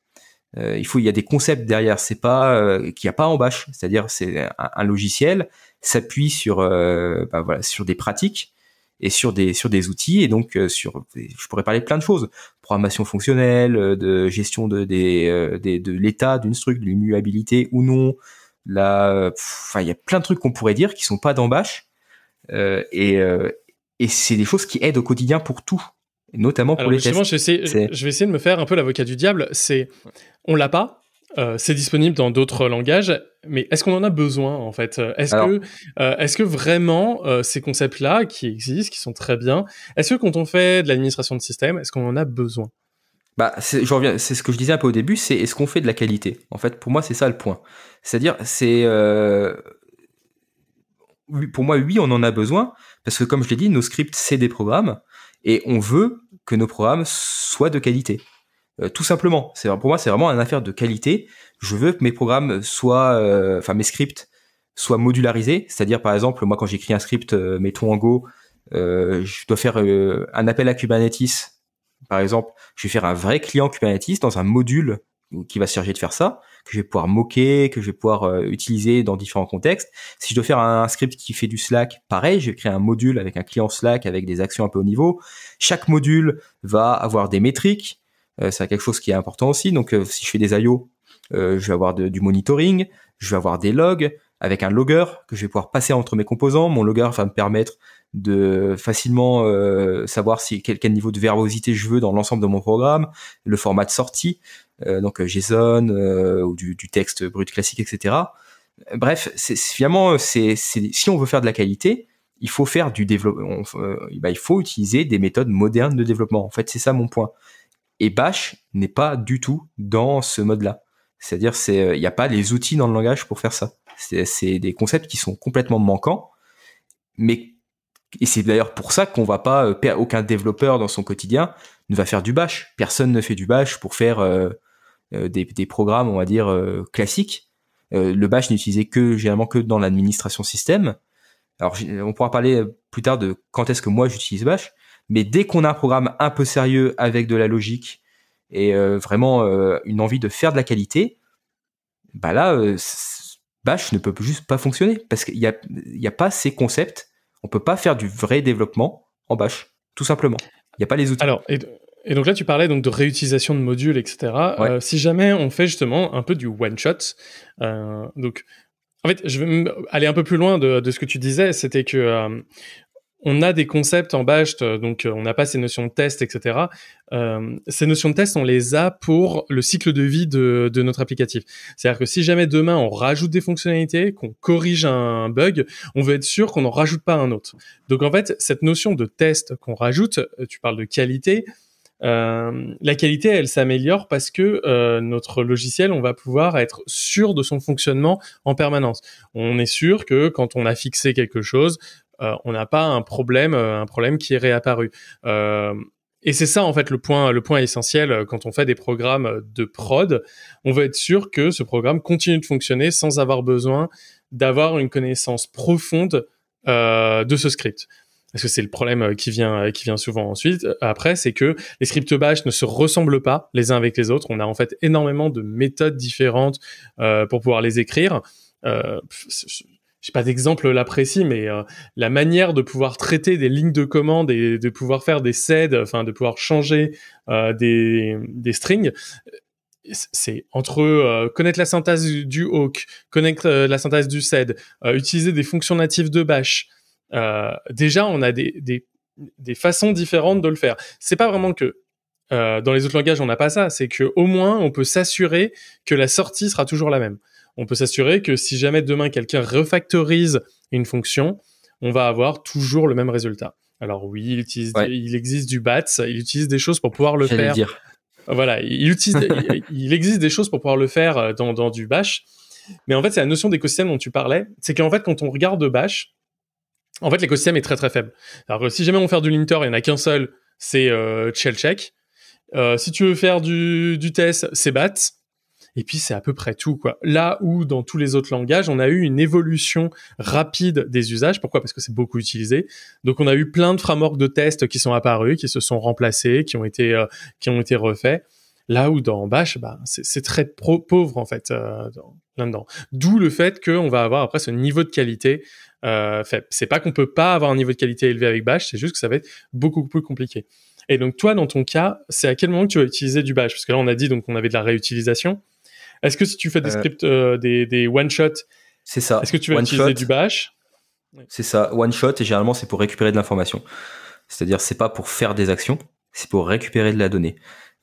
[SPEAKER 2] il faut, il y a des concepts derrière. C'est pas qui qu'il n'y a pas en bâche. C'est-à-dire, c'est un, logiciel s'appuie sur, bah, voilà, sur des pratiques et sur des sur des outils et donc euh, sur je pourrais parler de plein de choses programmation fonctionnelle euh, de gestion de des, euh, des de l'état d'une structure de l'immuabilité ou non là enfin il y a plein de trucs qu'on pourrait dire qui sont pas d'embâche euh, et et c'est des choses qui aident au quotidien pour tout notamment pour les tests. Je, je
[SPEAKER 1] vais essayer de me faire un peu l'avocat du diable. C'est, on l'a pas, euh, c'est disponible dans d'autres langages, mais est-ce qu'on en a besoin en fait euh, Est-ce que, vraiment euh, ces concepts-là qui existent, qui sont très bien, est-ce que quand on fait de l'administration de système, est-ce qu'on en a besoin
[SPEAKER 2] bah, c'est, je c'est ce que je disais un peu au début, c'est est-ce qu'on fait de la qualité En fait, pour moi, c'est ça le point. C'est-à-dire, c'est pour moi, oui, on en a besoin parce que comme je l'ai dit, nos scripts c'est des programmes et on veut que nos programmes soient de qualité. Euh, tout simplement. C'est pour moi, c'est vraiment une affaire de qualité. Je veux que mes programmes soient, euh, enfin mes scripts soient modularisés. C'est-à-dire, par exemple, moi, quand j'écris un script, euh, mettons en Go, je dois faire un appel à Kubernetes. Par exemple, je vais faire un vrai client Kubernetes dans un module qui va se de faire ça, que je vais pouvoir moquer, que je vais pouvoir utiliser dans différents contextes. Si je dois faire un script qui fait du Slack, pareil, je vais créer un module avec un client Slack avec des actions un peu au niveau. Chaque module va avoir des métriques euh, c'est quelque chose qui est important aussi. Donc, euh, si je fais des IO, euh, je vais avoir du monitoring, je vais avoir des logs avec un logger que je vais pouvoir passer entre mes composants. Mon logger va me permettre de facilement savoir si quel, quel, niveau de verbosité je veux dans l'ensemble de mon programme, le format de sortie, donc JSON ou du, du, texte brut classique, etc. Bref, c'est, finalement, c'est, si on veut faire de la qualité, il faut faire du développement. Bah, il faut utiliser des méthodes modernes de développement. En fait, c'est ça mon point. Et Bash n'est pas du tout dans ce mode-là. C'est-à-dire, c'est, euh, il n'y a pas les outils dans le langage pour faire ça. C'est des concepts qui sont complètement manquants, mais et c'est d'ailleurs pour ça qu'on va pas euh, aucun développeur dans son quotidien ne va faire du bash. Personne ne fait du bash pour faire euh, des, programmes, on va dire classiques. le bash n'est utilisé que généralement que dans l'administration système. Alors on pourra parler plus tard de quand est-ce que moi j'utilise bash, mais dès qu'on a un programme un peu sérieux avec de la logique et euh, vraiment euh, une envie de faire de la qualité, bah là, euh, Bash ne peut juste pas fonctionner parce qu'il n'y a, a pas ces concepts. On peut pas faire du vrai développement en Bash, tout simplement. Il n'y a pas les outils. Alors, et...
[SPEAKER 1] donc là, tu parlais donc de réutilisation de modules, etc. si jamais on fait justement un peu du one shot, donc en fait, je vais aller un peu plus loin de, ce que tu disais, c'était que on a des concepts en bash, euh, donc euh, on n'a pas ces notions de test, etc. Euh, ces notions de test, on les a pour le cycle de vie de, notre applicatif. C'est-à-dire que si jamais demain on rajoute des fonctionnalités, qu'on corrige un bug, on veut être sûr qu'on n'en rajoute pas un autre. Donc en fait, cette notion de test qu'on rajoute, tu parles de qualité, la qualité, elle s'améliore parce que notre logiciel, on va pouvoir être sûr de son fonctionnement en permanence. On est sûr que quand on a fixé quelque chose, euh, on n'a pas un problème, euh, un problème qui est réapparu. Euh, et c'est ça en fait le point, le point essentiel quand on fait des programmes de prod, on veut être sûr que ce programme continue de fonctionner sans avoir besoin d'avoir une connaissance profonde de ce script parce que c'est le problème qui vient qui vient souvent ensuite après c'est que les scripts bash ne se ressemblent pas les uns avec les autres on a en fait énormément de méthodes différentes pour pouvoir les écrire euh, j'ai pas d'exemple là précis, mais euh, la manière de pouvoir traiter des lignes de commande et de pouvoir faire des SED, enfin de pouvoir changer euh, des, strings, euh, c'est entre connaître la syntaxe du hawk, connaître la syntaxe du SED, utiliser des fonctions natives de bash. déjà, on a des, des, façons différentes de le faire. C'est pas vraiment que dans les autres langages on n'a pas ça, c'est que au moins on peut s'assurer que la sortie sera toujours la même on peut s'assurer que si jamais demain quelqu'un refactorise une fonction, on va avoir toujours le même résultat. Alors oui, il, existe du BATS, il utilise des choses pour pouvoir le faire. dire. Voilà, il, utilise, il, existe des choses pour pouvoir le faire euh, dans, du Bash. Mais en fait, c'est la notion d'écosystème dont tu parlais. C'est qu'en fait, quand on regarde Bash, en fait, l'écosystème est très très faible. Alors si jamais on fait du linter, il n'y en a qu'un seul, c'est euh, Shellcheck. Euh, si tu veux faire du, du test, c'est BATS. Et puis c'est à peu près tout quoi. Là où dans tous les autres langages, on a eu une évolution rapide des usages. Pourquoi Parce que c'est beaucoup utilisé. Donc on a eu plein de frameworks de tests qui sont apparus, qui se sont remplacés, qui ont été euh, qui ont été refaits. Là où dans Bash, bah, c'est très pauvre en fait euh, là-dedans. D'où le fait qu'on va avoir après ce niveau de qualité. Euh, c'est pas qu'on peut pas avoir un niveau de qualité élevé avec Bash, c'est juste que ça va être beaucoup plus compliqué. Et donc toi, dans ton cas, c'est à quel moment que tu vas utiliser du Bash Parce que là, on a dit donc on avait de la réutilisation. Est-ce que si tu fais des euh, scripts,
[SPEAKER 2] euh, des, one-shots, c'est ça. Est-ce que tu vas utiliser du bash C'est ça, one-shot, et généralement, c'est pour récupérer de l'information. C'est-à-dire, c'est pas pour faire des actions, c'est pour récupérer de la donnée.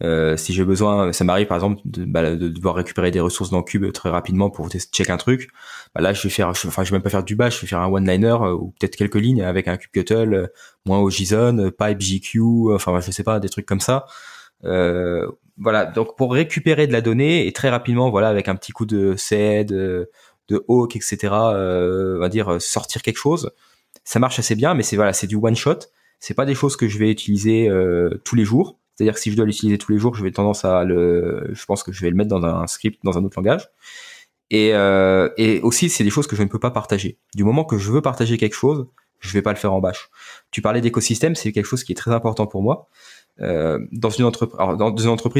[SPEAKER 2] Euh, si j'ai besoin, ça m'arrive par exemple bah, de, devoir récupérer des ressources dans Cube très rapidement pour check un truc. Bah, là, je vais faire, enfin, je vais même pas faire du bash, je vais faire un one-liner ou peut-être quelques lignes avec un kubectl, moins au JSON, pipe JQ, enfin, je sais pas, des trucs comme ça. Euh, voilà, donc pour récupérer de la donnée et très rapidement, voilà, avec un petit coup de sed, euh, de, hawk, etc., euh, on va dire euh, sortir quelque chose. Ça marche assez bien, mais c'est voilà, c'est du one shot. C'est pas des choses que je vais utiliser tous les jours. C'est-à-dire que si je dois l'utiliser tous les jours, je vais tendance à le, je pense que je vais le mettre dans un script, dans un autre langage. Et, et aussi, c'est des choses que je ne peux pas partager. Du moment que je veux partager quelque chose, je vais pas le faire en bash. Tu parlais d'écosystème, c'est quelque chose qui est très important pour moi. Euh, dans, une entreprise,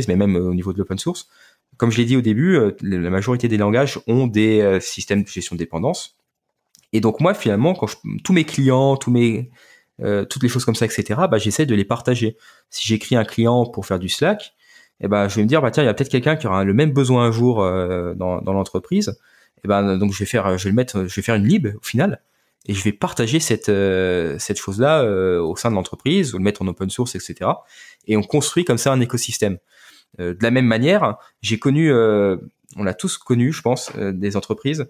[SPEAKER 2] dans mais même euh, au niveau de l'open source. Comme je l'ai dit au début, euh, la majorité des langages ont des systèmes de gestion de dépendance. Et donc moi, finalement, quand tous mes clients, tous mes, toutes les choses comme ça, etc., bah, j'essaie de les partager. Si j'écris un client pour faire du Slack, eh ben, je vais me dire, bah, tiens, il y a peut-être quelqu'un qui aura le même besoin un jour dans, dans l'entreprise. Eh ben, donc je vais faire, je vais le mettre, je vais faire une lib au final et je vais partager cette euh, cette chose là euh, au sein de l'entreprise, ou le mettre en open source, etc. Et on construit comme ça un écosystème. Euh, de la même manière, j'ai connu, on a tous connu, je pense, des entreprises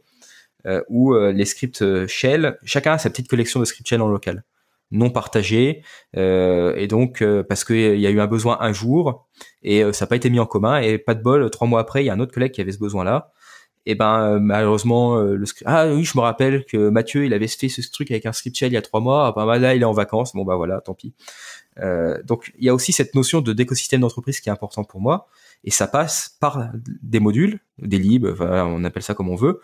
[SPEAKER 2] où les scripts shell, chacun a sa petite collection de scripts shell en local, non partagés, et donc parce qu'il y a eu un besoin un jour et ça n'a pas été mis en commun et pas de bol, trois mois après, il y a un autre collègue qui avait ce besoin là et ben euh, malheureusement euh, le script ah oui je me rappelle que Mathieu il avait fait ce truc avec un script shell il y a trois mois ah, ben, là il est en vacances bon bah voilà tant pis euh, donc il y a aussi cette notion de d'écosystème d'entreprise qui est important pour moi et ça passe par des modules des libs on appelle ça comme on veut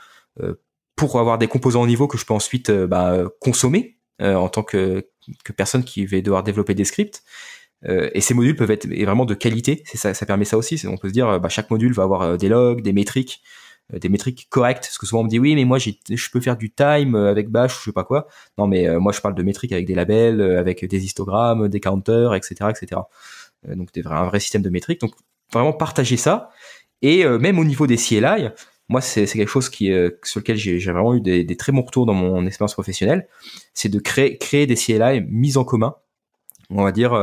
[SPEAKER 2] pour avoir des composants au niveau que je peux ensuite bah, consommer en tant que, personne qui va devoir développer des scripts et ces modules peuvent être vraiment de qualité. Ça, ça permet ça aussi. On peut se dire, bah, chaque module va avoir des logs, des métriques, euh, des métriques correctes. Parce que souvent on me dit oui, mais moi je peux faire du time euh, avec Bash ou je sais pas quoi. Non, mais euh, moi je parle de métriques avec des labels, avec des histogrammes, des counters, etc., etc. donc des vrais, un vrai système de métriques. Donc vraiment partager ça. Et même au niveau des CLI, moi c'est quelque chose qui sur lequel j'ai vraiment eu des, très bons retours dans mon expérience professionnelle, c'est de créer créer des CLI mis en commun, on va dire,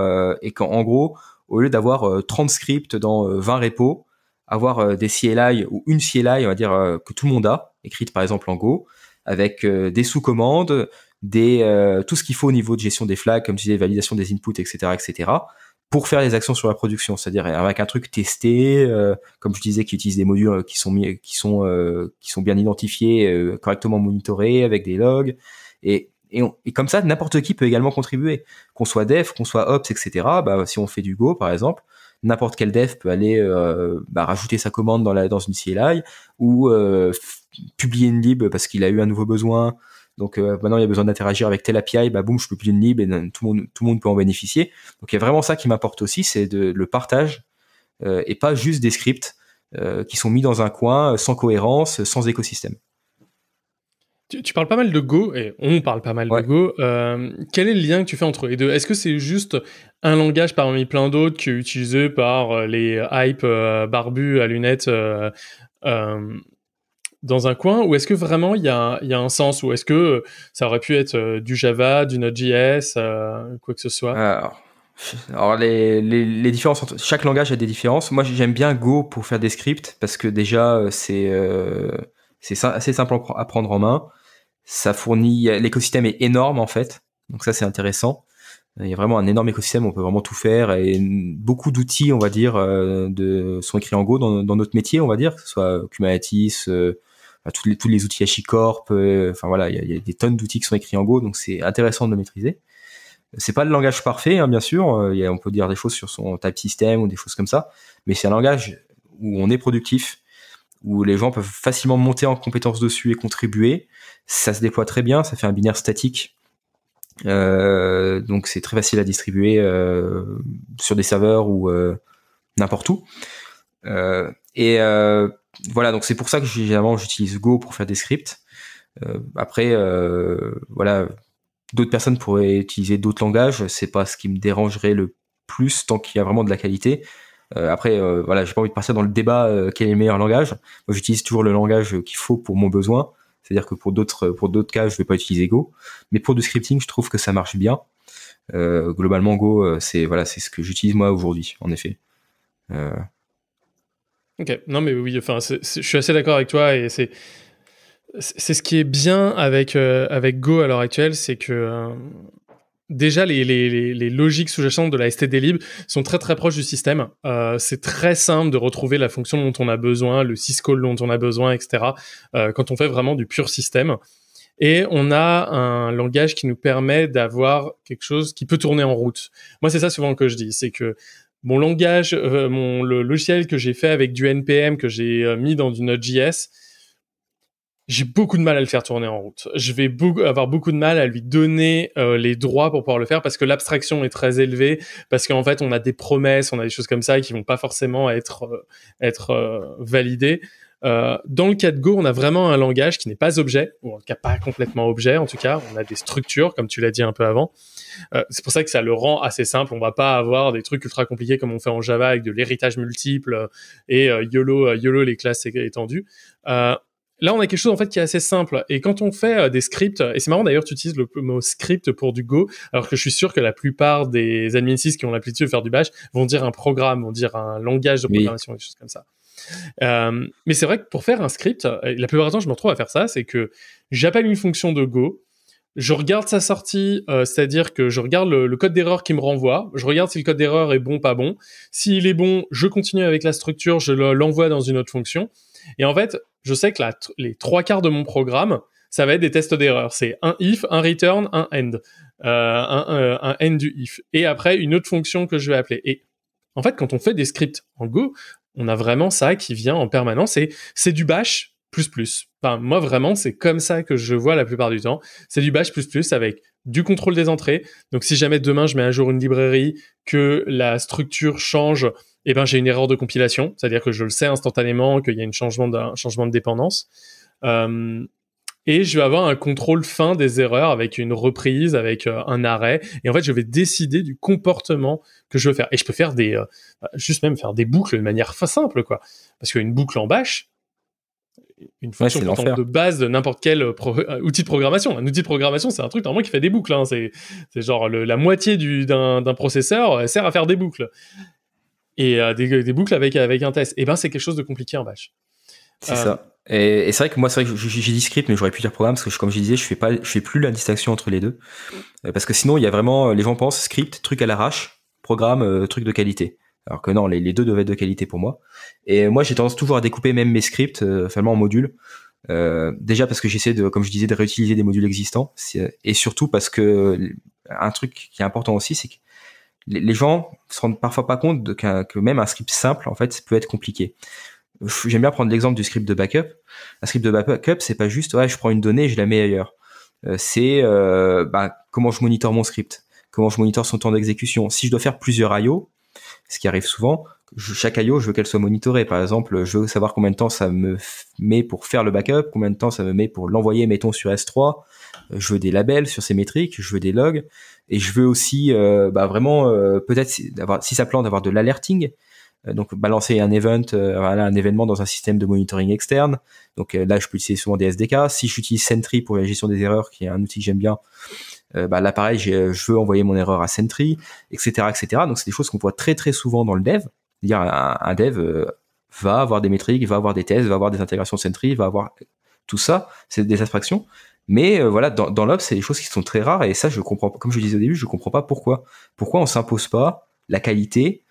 [SPEAKER 2] et qu'en en gros au lieu d'avoir 30 scripts dans 20 repos, avoir euh, des CLI ou une CLI, on va dire, euh, que tout le monde a, écrite par exemple en Go, avec euh, des sous-commandes, des, tout ce qu'il faut au niveau de gestion des flags, comme tu disais, validation des inputs, etc., etc., pour faire les actions sur la production, c'est-à-dire avec un truc testé, comme je disais, qui utilise des modules qui sont qui sont qui sont bien identifiés, correctement monitorés, avec des logs, et comme ça, n'importe qui peut également contribuer, qu'on soit dev, qu'on soit ops, etc. Bah, si on fait du Go, par exemple, n'importe quel dev peut aller euh, bah, rajouter sa commande dans, la, dans une CLI ou euh, publier une lib parce qu'il a eu un nouveau besoin. Donc euh, maintenant il y a besoin d'interagir avec tel API, bah boum, je publie une lib et tout le monde, tout le monde peut en bénéficier. Donc il y a vraiment ça qui m'importe aussi, c'est de, le partage et pas juste des scripts qui sont mis dans un coin sans cohérence, sans écosystème. Tu, parles pas mal de Go et on parle pas mal de
[SPEAKER 1] Go. Euh, quel est le lien que tu fais entre les deux Est-ce que c'est juste un langage parmi plein d'autres qui est utilisé par euh, les hype euh, barbus à lunettes dans un coin Ou est-ce que vraiment il y, y, a un sens Ou est-ce que ça aurait pu être du Java, du Node.js, quoi que ce soit
[SPEAKER 2] Alors... les, les, les, différences entre chaque langage a des différences. Moi j'aime bien Go pour faire des scripts parce que déjà c'est c'est assez simple à prendre en main. Ça fournit, l'écosystème est énorme en fait, donc ça c'est intéressant. Il y a vraiment un énorme écosystème, on peut vraiment tout faire et beaucoup d'outils, on va dire, euh, de, sont écrits en Go dans, notre métier, on va dire, que ce soit Kubernetes, euh, bah, tous, les, outils HashiCorp, euh, enfin voilà, il y, a, des tonnes d'outils qui sont écrits en Go, donc c'est intéressant de le maîtriser. C'est pas le langage parfait, hein, bien sûr. on peut dire des choses sur son type système ou des choses comme ça, mais c'est un langage où on est productif où les gens peuvent facilement monter en compétence dessus et contribuer. Ça se déploie très bien, ça fait un binaire statique. Euh, donc c'est très facile à distribuer euh, sur des serveurs ou euh, n'importe où. et voilà, donc c'est pour ça que généralement j'utilise Go pour faire des scripts. après, voilà, d'autres personnes pourraient utiliser d'autres langages. C'est pas ce qui me dérangerait le plus tant qu'il y a vraiment de la qualité. Euh, après, euh, voilà, j'ai pas envie de passer dans le débat euh, quel est le meilleur langage. Moi, j'utilise toujours le langage qu'il faut pour mon besoin. C'est-à-dire que pour d'autres pour d'autres cas, je vais pas utiliser Go, mais pour du scripting, je trouve que ça marche bien. globalement, Go, c'est voilà, c'est ce que j'utilise moi aujourd'hui, en effet.
[SPEAKER 1] Ok, non mais oui, enfin, je suis assez d'accord avec toi et c'est c'est ce qui est bien avec avec Go à l'heure actuelle, c'est que déjà les, logiques sous-jacentes de la stdlib sont très très proches du système. Euh, c'est très simple de retrouver la fonction dont on a besoin, le syscall dont on a besoin, etc. Euh, quand on fait vraiment du pur système. Et on a un langage qui nous permet d'avoir quelque chose qui peut tourner en route. Moi, c'est ça souvent que je dis, c'est que mon langage, euh, mon le logiciel que j'ai fait avec du npm que j'ai mis dans du Node.js, j'ai beaucoup de mal à le faire tourner en route. Je vais avoir beaucoup de mal à lui donner euh, les droits pour pouvoir le faire parce que l'abstraction est très élevée, parce qu'en fait on a des promesses, on a des choses comme ça qui vont pas forcément être euh, être euh, validées. dans le cas de Go, on a vraiment un langage qui n'est pas objet, ou en tout cas pas complètement objet. En tout cas, on a des structures, comme tu l'as dit un peu avant. c'est pour ça que ça le rend assez simple. On va pas avoir des trucs ultra compliqués comme on fait en Java avec de l'héritage multiple et YOLO, YOLO les classes étendues. Là, on a quelque chose en fait qui est assez simple. Et quand on fait euh, des scripts, et c'est marrant d'ailleurs, tu utilises le mot script pour du Go, alors que je suis sûr que la plupart des administrateurs qui ont l'habitude de faire du Bash vont dire un programme, vont dire un langage de programmation, des choses comme ça. Euh, mais c'est vrai que pour faire un script, euh, la plupart du temps, je me retrouve à faire ça, c'est que j'appelle une fonction de Go, je regarde sa sortie, c'est-à-dire que je regarde le, le code d'erreur qui me renvoie, je regarde si le code d'erreur est bon, pas bon. S'il est bon, je continue avec la structure, je l'envoie dans une autre fonction. Et en fait, je sais que les trois quarts de mon programme, ça va être des tests d'erreur. C'est un if, un return, un end, euh, euh, un, end du if. Et après, une autre fonction que je vais appeler. Et en fait, quand on fait des scripts en Go, on a vraiment ça qui vient en permanence et c'est du bash plus plus. Enfin, moi, vraiment, c'est comme ça que je vois la plupart du temps. C'est du bash plus plus avec du contrôle des entrées. Donc, si jamais demain, je mets un jour une librairie, que la structure change eh ben, j'ai une erreur de compilation, c'est-à-dire que je le sais instantanément qu'il y a un changement de dépendance. Euh, et je vais avoir un contrôle fin des erreurs avec une reprise, avec euh, un arrêt. Et en fait, je vais décider du comportement que je veux faire. Et je peux faire des, euh, bah, juste même faire des boucles de manière simple, quoi. Parce qu'une boucle en bash, une fonction de base de n'importe quel outil de programmation. Un outil de programmation, c'est un truc normalement qui fait des boucles. Hein. C'est genre la moitié d'un processeur sert à faire des boucles et euh, des, des, boucles avec, avec un test. Et eh ben, c'est quelque chose de compliqué en vache.
[SPEAKER 2] C'est euh, ça. Et, et c'est vrai que moi, c'est vrai que j'ai dit script, mais j'aurais pu dire programme parce que, comme je disais, je fais pas, je fais plus la distinction entre les deux, euh, parce que sinon, il y a vraiment, les gens pensent script, truc à l'arrache, programme, truc de qualité. Alors que non, les, les, deux doivent être de qualité pour moi. Et moi, j'ai tendance toujours à découper même mes scripts, finalement en modules. Euh, déjà parce que j'essaie de, comme je disais, de réutiliser des modules existants, et surtout parce que un truc qui est important aussi, c'est que les, gens gens se rendent parfois pas compte que même un script simple, en fait, peut être compliqué. J'aime bien prendre l'exemple du script de backup. Un script de backup, c'est pas juste, ouais, je prends une donnée et je la mets ailleurs. Euh, c'est euh, bah, comment je monitore mon script, comment je monitor son temps d'exécution. Si je dois faire plusieurs I.O., ce qui arrive souvent, chaque I.O., je veux qu'elle soit monitorée. Par exemple, je veux savoir combien de temps ça me met pour faire le backup, combien de temps ça me met pour l'envoyer, mettons, sur S3, je veux des labels sur ces métriques, je veux des logs, et je veux aussi euh, bah, vraiment euh, peut-être d'avoir, si ça plante, d'avoir de l'alerting, euh, donc balancer un event, un événement dans un système de monitoring externe. Donc là, je peux utiliser souvent des SDK. Si j'utilise Sentry pour la gestion des erreurs, qui est un outil que j'aime bien, euh, bah, là pareil, je veux envoyer mon erreur à Sentry, etc., etc. Donc c'est des choses qu'on voit très très souvent dans le dev. Dire un, dev va avoir des métriques, va avoir des tests, va avoir des intégrations Sentry, va avoir tout ça, c'est des abstractions. Mais euh, voilà, dans, dans c'est des choses qui sont très rares et ça, je comprends, comme je disais au début, je comprends pas pourquoi. Pourquoi on s'impose pas la qualité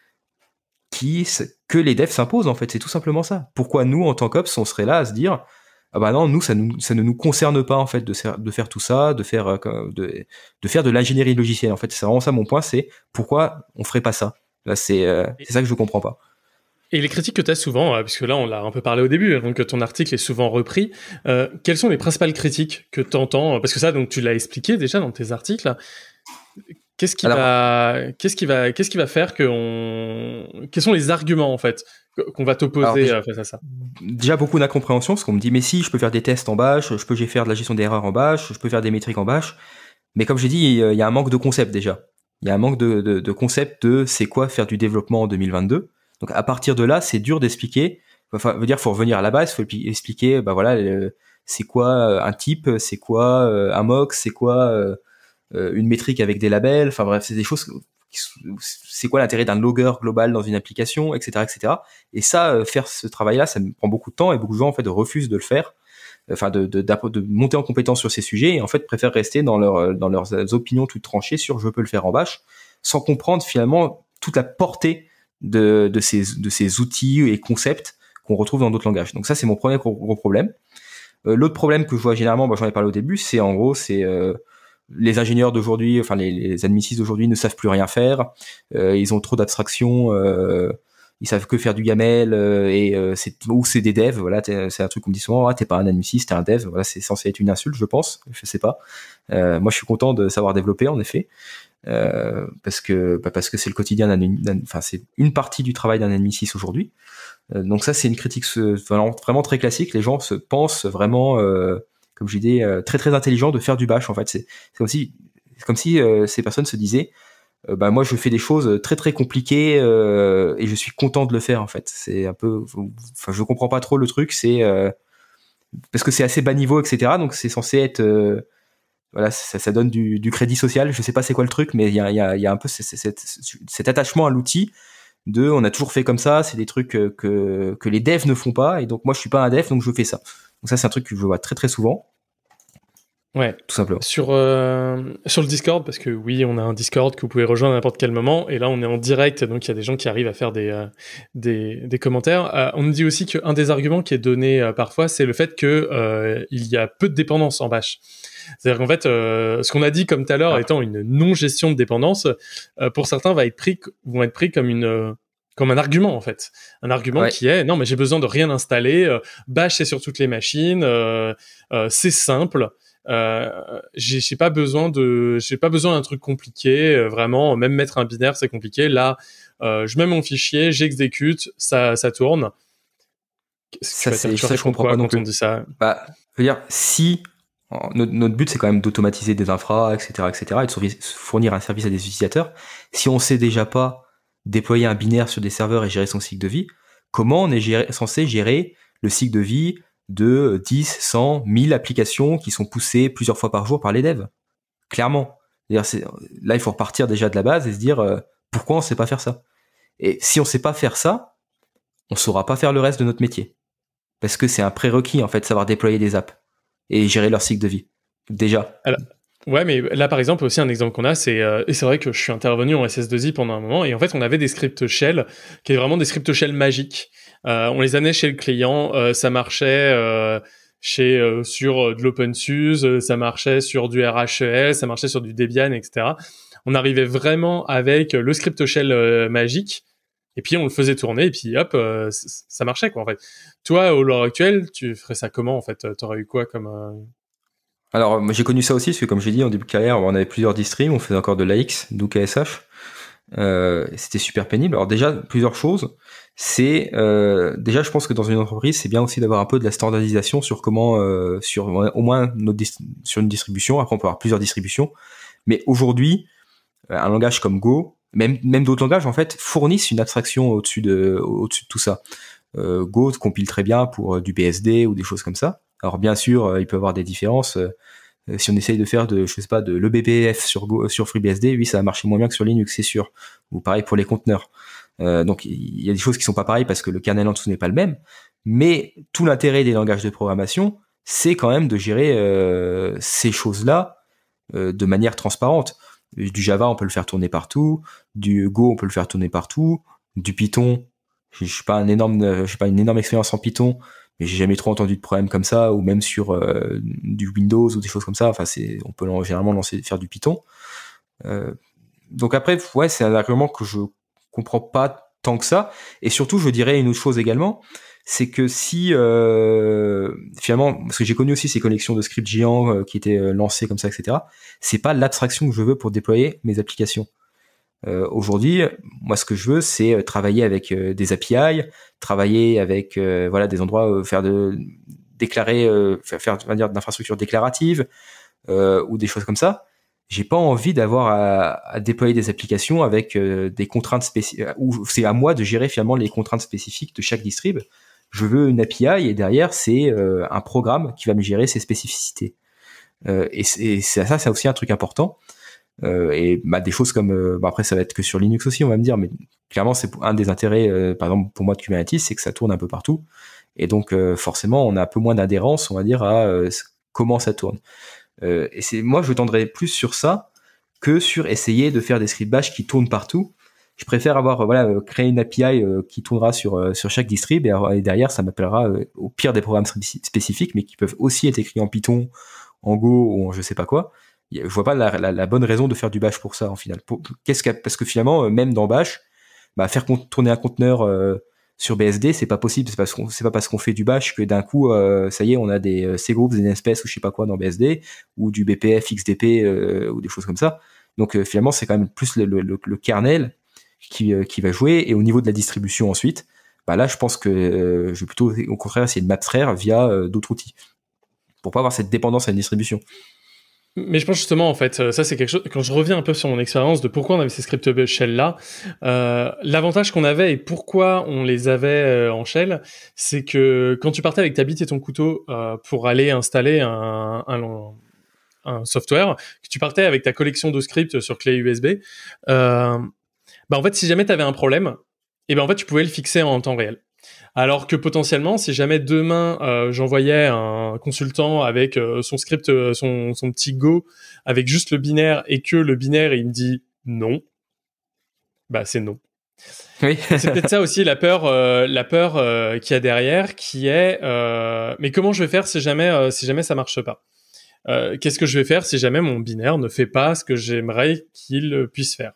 [SPEAKER 2] qui, que les devs s'imposent en fait, c'est tout simplement ça. Pourquoi nous, en tant qu'Ops, on serait là à se dire, ah bah non, nous ça, nous, ça ne nous concerne pas en fait de, de faire tout ça, de faire euh, de, faire de l'ingénierie logicielle. En fait, c'est vraiment ça mon point, c'est pourquoi on ferait pas ça. Là, c'est euh, ça que je comprends pas.
[SPEAKER 1] Et les critiques que tu as souvent, euh, puisque là on l'a un peu parlé au début, donc hein, ton article est souvent repris, euh, quelles sont les principales critiques que tu entends Parce que ça, donc tu l'as expliqué déjà dans tes articles. Qu'est-ce qui, va, qu'est-ce qui, va, qu'est-ce qui va faire que on... Quels sont les arguments en fait qu'on va t'opposer euh, face à ça
[SPEAKER 2] Déjà beaucoup d'incompréhension, parce qu'on me dit mais si, je peux faire des tests en bâche, je peux faire de la gestion d'erreurs en bash, je peux faire des métriques en bâche. Mais comme j'ai dit, il y a un manque de concept déjà. Il y a un manque de, de concept de c'est quoi faire du développement en 2022. Donc à partir de là, c'est dur d'expliquer. Enfin, veut dire, faut revenir à la base, faut expliquer, bah voilà, c'est quoi euh, un type, c'est quoi euh, un mock, c'est quoi euh, une métrique avec des labels. Enfin bref, c'est des choses. C'est quoi l'intérêt d'un logger global dans une application, etc., etc. Et ça, faire ce travail-là, ça me prend beaucoup de temps et beaucoup de gens en fait refusent de le faire enfin de, de, de, monter en compétence sur ces sujets et en fait préfèrent rester dans, leur, dans leurs opinions toutes tranchées sur je peux le faire en bâche sans comprendre finalement toute la portée de, ces, de ces outils et concepts qu'on retrouve dans d'autres langages. Donc ça, c'est mon premier gros, problème. Euh, l'autre problème que je vois généralement, bah, j'en ai parlé au début, c'est en gros, c'est euh, les ingénieurs d'aujourd'hui, enfin les, les d'aujourd'hui ne savent plus rien faire. Euh, ils ont trop d'abstractions ils savent que faire du gamel et c'est ou c'est des devs. Voilà, c'est un truc qu'on me dit souvent. Ah, t'es pas un admissiste t'es un dev. Voilà, c'est censé être une insulte, je pense. Je sais pas. moi, je suis content de savoir développer, en effet. Euh, parce que bah, parce que c'est le quotidien d'un, enfin c'est une partie du travail d'un ennemi 6 aujourd'hui. Euh, donc ça c'est une critique vraiment très classique. Les gens se pensent vraiment, euh, comme je dis, très très intelligent de faire du bash en fait. C'est comme si comme si ces personnes se disaient bah moi je fais des choses très très compliquées et je suis content de le faire en fait c'est un peu enfin je comprends pas trop le truc c'est parce que c'est assez bas niveau etc donc c'est censé être voilà, ça, donne du, crédit social. Je sais pas c'est quoi le truc, mais il y a, un peu cet attachement à l'outil de on a toujours fait comme ça, c'est des trucs euh, que, que les devs ne font pas, et donc moi je suis pas un dev, donc je fais ça. Donc ça c'est un truc que je vois très très souvent. Ouais. Tout simplement.
[SPEAKER 1] Sur, euh, sur le Discord, parce que oui, on a un Discord que vous pouvez rejoindre à n'importe quel moment. Et là, on est en direct, donc il y a des gens qui arrivent à faire des, euh, commentaires. Euh, on nous dit aussi qu'un des arguments qui est donné parfois, c'est le fait qu'il il y a peu de dépendance en bash. C'est-à-dire qu'en fait, ce qu'on a dit comme tout à l'heure ah. étant une non-gestion de dépendance, pour certains, va être pris, vont être pris comme une comme un argument en fait, un argument qui est non mais j'ai besoin de rien installer, bash c'est sur toutes les machines, c'est simple, euh, j'ai pas besoin de, j'ai pas besoin d'un truc compliqué. Euh, vraiment, même mettre un binaire, c'est compliqué. Là, euh, je mets mon fichier, j'exécute, ça, ça tourne. Ça, c'est, je comprends pas
[SPEAKER 2] non on dit ça. Bah, dire, si notre, but, c'est quand même d'automatiser des infras, etc., etc., et de fournir un service à des utilisateurs. Si on sait déjà pas déployer un binaire sur des serveurs et gérer son cycle de vie, comment on est censé gérer le cycle de vie, de 10, 100, 1000 applications qui sont poussées plusieurs fois par jour par les devs. Clairement. Là, il faut repartir déjà de la base et se dire euh, pourquoi on ne sait pas faire ça. Et si on ne sait pas faire ça, on ne saura pas faire le reste de notre métier. Parce que c'est un prérequis, en fait, savoir déployer des apps et gérer leur cycle de vie. Déjà. Ouais, mais là, par exemple,
[SPEAKER 1] aussi un exemple qu'on a, c'est, euh, et c'est vrai que je suis intervenu en SS2I pendant un moment, et en fait, on avait des scripts shell, qui est vraiment des scripts shell magiques. Euh, on les amenait chez le client, euh, ça marchait chez, sur de l'OpenSUSE, ça marchait sur du RHEL, ça marchait sur du Debian, etc. On arrivait vraiment avec le script shell magique, et puis on le faisait tourner, et puis hop, ça marchait, quoi, en fait. Toi, au l'heure actuelle, tu ferais ça comment, en fait Tu T'aurais eu quoi comme
[SPEAKER 2] alors, j'ai connu ça aussi, parce que comme j'ai dit, en début de carrière, on avait plusieurs streams, on faisait encore de l'AX, donc KSH. Euh, c'était super pénible. Alors déjà, plusieurs choses. C'est euh, déjà, je pense que dans une entreprise, c'est bien aussi d'avoir un peu de la standardisation sur comment, euh, sur au moins notre sur une distribution. Après, on peut avoir plusieurs distributions. Mais aujourd'hui, euh, un langage comme Go, même même d'autres langages en fait, fournissent une abstraction au-dessus de au-dessus de tout ça. Go compile très bien pour du BSD ou des choses comme ça. Alors bien sûr, euh, il peut y avoir des différences. Euh, euh, si on essaye de faire de, je sais pas, de l'EBPF sur, sur FreeBSD, oui, ça va marcher moins bien que sur Linux, c'est sûr. Ou pareil pour les conteneurs. donc il y a des choses qui sont pas pareilles parce que le kernel en dessous n'est pas le même. Mais tout l'intérêt des langages de programmation, c'est quand même de gérer ces choses-là de manière transparente. Du Java, on peut le faire tourner partout. Du Go, on peut le faire tourner partout. Du Python, je suis pas un énorme, je suis pas une énorme expérience en Python, mais j'ai jamais trop entendu de problème comme ça, ou même sur euh, du Windows ou des choses comme ça. Enfin, c'est, on peut généralement lancer, faire du Python. Euh, donc après, ouais, c'est un argument que je comprends pas tant que ça. Et surtout, je dirais une autre chose également, c'est que si euh, finalement, parce que j'ai connu aussi ces connexions de scripts géants qui étaient lancées comme ça, etc. C'est pas l'abstraction que je veux pour déployer mes applications. Euh, aujourd'hui, moi, ce que je veux, c'est euh, travailler avec euh, des API, travailler avec voilà des endroits faire de déclarer, faire, dire d'infrastructures déclaratives ou des choses comme ça. J'ai pas envie d'avoir à, à, déployer des applications avec des contraintes spécifiques où c'est à moi de gérer finalement les contraintes spécifiques de chaque distrib. Je veux une API et derrière c'est un programme qui va me gérer ses spécificités. et, et ça, c'est aussi un truc important euh, et bah, des choses comme, bah, après ça va être que sur Linux aussi, on va me dire, mais clairement c'est un des intérêts, euh, par exemple pour moi de Kubernetes, c'est que ça tourne un peu partout, et donc forcément on a un peu moins d'adhérence, on va dire, à comment ça tourne. et c'est moi je tendrais plus sur ça que sur essayer de faire des scripts bash qui tournent partout. Je préfère avoir voilà créer une API qui tournera sur sur chaque distrib et, derrière ça m'appellera au pire des programmes spécifiques mais qui peuvent aussi être écrits en Python, en Go ou en je sais pas quoi je vois pas la, bonne raison de faire du bash pour ça en final. Qu'est-ce parce que finalement, euh, même dans bash, bah, faire tourner un conteneur euh, sur BSD, c'est pas possible. C'est parce c'est pas parce qu'on fait du bash que d'un coup, euh, ça y est, on a des ces groupes, des NSPS ou je sais pas quoi dans BSD ou du BPF, XDP ou des choses comme ça. Donc finalement, c'est quand même plus le, kernel qui, qui, va jouer et au niveau de la distribution ensuite. Bah là, je pense que je vais plutôt, au contraire, essayer de m'abstraire via d'autres outils pour pas avoir cette dépendance à une distribution.
[SPEAKER 1] Mais je pense justement, en fait, euh, ça c'est quelque chose, quand je reviens un peu sur mon expérience de pourquoi on avait ces scripts shell-là, euh, l'avantage qu'on avait et pourquoi on les avait euh, en shell, c'est que quand tu partais avec ta bite et ton couteau euh, pour aller installer un, un, un, software, que tu partais avec ta collection de scripts sur clé USB, euh, bah en fait, si jamais tu avais un problème, et eh ben en fait, tu pouvais le fixer en temps réel. Alors que potentiellement, si jamais demain euh, j'envoyais un consultant avec euh, son script, euh, son, son, petit Go, avec juste le binaire et que le binaire il me dit non, bah c'est non. c'est peut-être ça aussi la peur, la peur qu'il y a derrière, qui est mais comment je vais faire si jamais si jamais ça marche pas Qu'est-ce que je vais faire si jamais mon binaire ne fait pas ce que j'aimerais qu'il puisse faire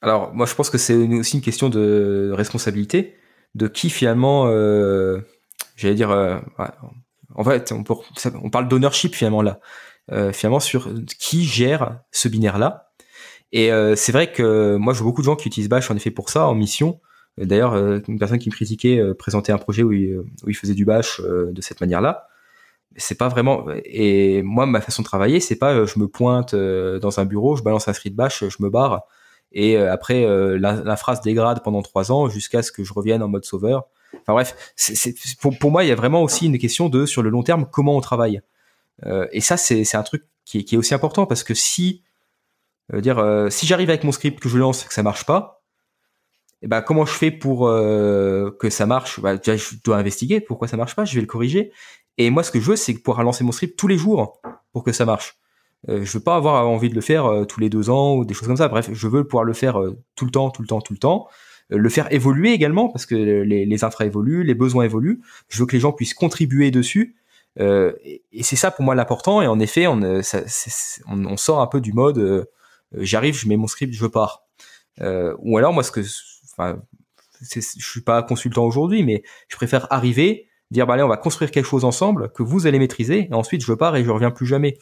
[SPEAKER 2] Alors moi je pense que c'est aussi une question de responsabilité de qui finalement, euh, j'allais dire, euh, en fait, on, parle d'ownership finalement là, euh, finalement sur qui gère ce binaire-là. Et euh, c'est vrai que moi, je vois beaucoup de gens qui utilisent Bash en effet pour ça, en mission. D'ailleurs, une personne qui me critiquait présentait un projet où il, faisait du Bash de cette manière-là. C'est pas vraiment. Et moi, ma façon de travailler, c'est pas je me pointe dans un bureau, je balance un script Bash, je me barre et euh, après, euh, la, la, phrase dégrade pendant trois ans jusqu'à ce que je revienne en mode sauveur. Enfin bref, c'est pour, moi, il y a vraiment aussi une question de, sur le long terme, comment on travaille. Euh, et ça, c'est un truc qui est, qui est, aussi important parce que si, dire, si j'arrive avec mon script que je lance et que ça marche pas, eh ben, comment je fais pour que ça marche bah, déjà, je dois investiguer pourquoi ça marche pas, je vais le corriger. Et moi, ce que je veux, c'est pouvoir lancer mon script tous les jours pour que ça marche. Euh, je veux pas avoir envie de le faire euh, tous les deux ans ou des choses comme ça. Bref, je veux pouvoir le faire euh, tout le temps, tout le temps, tout le temps. le faire évoluer également parce que les, les évoluent, les besoins évoluent. Je veux que les gens puissent contribuer dessus. et c'est ça pour moi l'important. Et en effet, on, ça, on, sort un peu du mode j'arrive, je mets mon script, je pars. ou alors moi, ce que, enfin, je suis pas consultant aujourd'hui, mais je préfère arriver, dire bah allez, on va construire quelque chose ensemble que vous allez maîtriser, et ensuite je pars et je reviens plus jamais.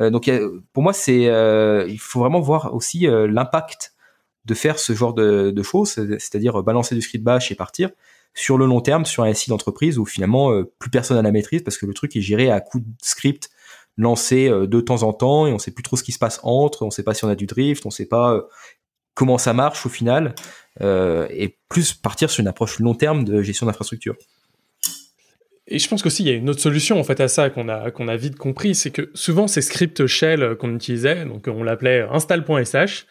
[SPEAKER 2] Euh, donc, pour moi, c'est, euh, il faut vraiment voir aussi euh, l'impact de faire ce genre de, choses, c'est-à-dire balancer du script bash et partir sur le long terme sur un SI d'entreprise où finalement plus personne n'a la maîtrise parce que le truc est géré à coup de script lancé de temps en temps et on sait plus trop ce qui se passe entre, on sait pas si on a du drift, on sait pas comment ça marche au final et plus partir sur une approche long terme de gestion d'infrastructure.
[SPEAKER 1] Et je pense qu'aussi, il y a une autre solution en fait à ça qu'on a, qu'on a vite compris, c'est que souvent ces scripts shell qu'on utilisait, donc on l'appelait install.sh,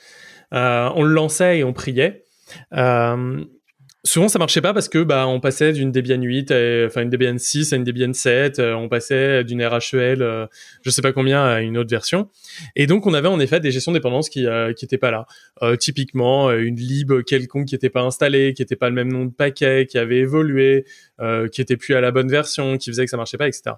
[SPEAKER 1] euh, on le lançait et on priait. Euh, souvent ça marchait pas parce que bah on passait d'une Debian 8 à, euh, enfin une Debian 6 à une Debian 7 euh, on passait d'une RHEL euh, je sais pas combien à une autre version et donc on avait en effet des gestions de dépendance qui euh, qui pas là typiquement une lib quelconque qui n'était pas installée qui n'était pas le même nom de paquet qui avait évolué qui était plus à la bonne version qui faisait que ça marchait pas etc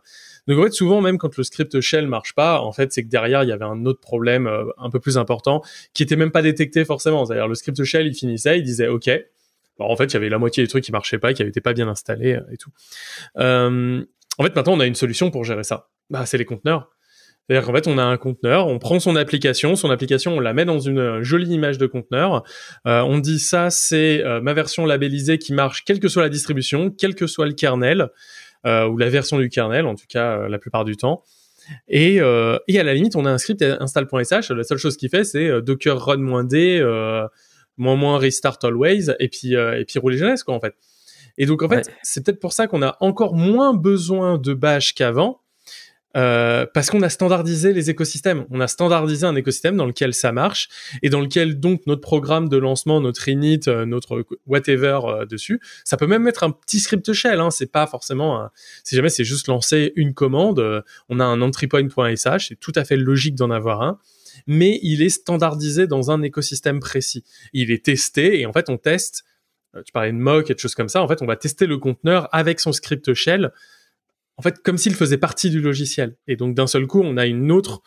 [SPEAKER 1] donc en fait souvent même quand le script shell marche pas en fait c'est que derrière il y avait un autre problème un peu plus important qui était même pas détecté forcément c'est-à-dire le script shell il finissait il disait ok bah, en fait, il y avait la moitié des trucs qui marchaient pas, qui n'avaient pas bien installés euh, et tout. Euh, en fait, maintenant, on a une solution pour gérer ça. Bah, c'est les conteneurs. C'est-à-dire qu'en fait, on a un conteneur, on prend son application, son application, on la met dans une euh, jolie image de conteneur. on dit ça, c'est ma version labellisée qui marche, quelle que soit la distribution, quel que soit le kernel ou la version du kernel, en tout cas la plupart du temps. Et, et à la limite, on a un script install.sh. La seule chose qu'il fait, c'est docker run-d moins moins restart always et puis euh, et puis rouler jeunesse quoi en fait. Et donc en fait, c'est peut-être pour ça qu'on a encore moins besoin de bash qu'avant. Euh, parce qu'on a standardisé les écosystèmes. On a standardisé un écosystème dans lequel ça marche et dans lequel donc notre programme de lancement, notre init, euh, notre whatever dessus, ça peut même mettre un petit script shell. Hein, c'est pas forcément. Si jamais c'est juste lancer une commande, on a un entry C'est tout à fait logique d'en avoir un mais il est standardisé dans un écosystème précis. Il est testé et en fait on teste, euh, tu parlais de mock et de choses comme ça, en fait on va tester le conteneur avec son script shell, en fait comme s'il faisait partie du logiciel. Et donc d'un seul coup on a une autre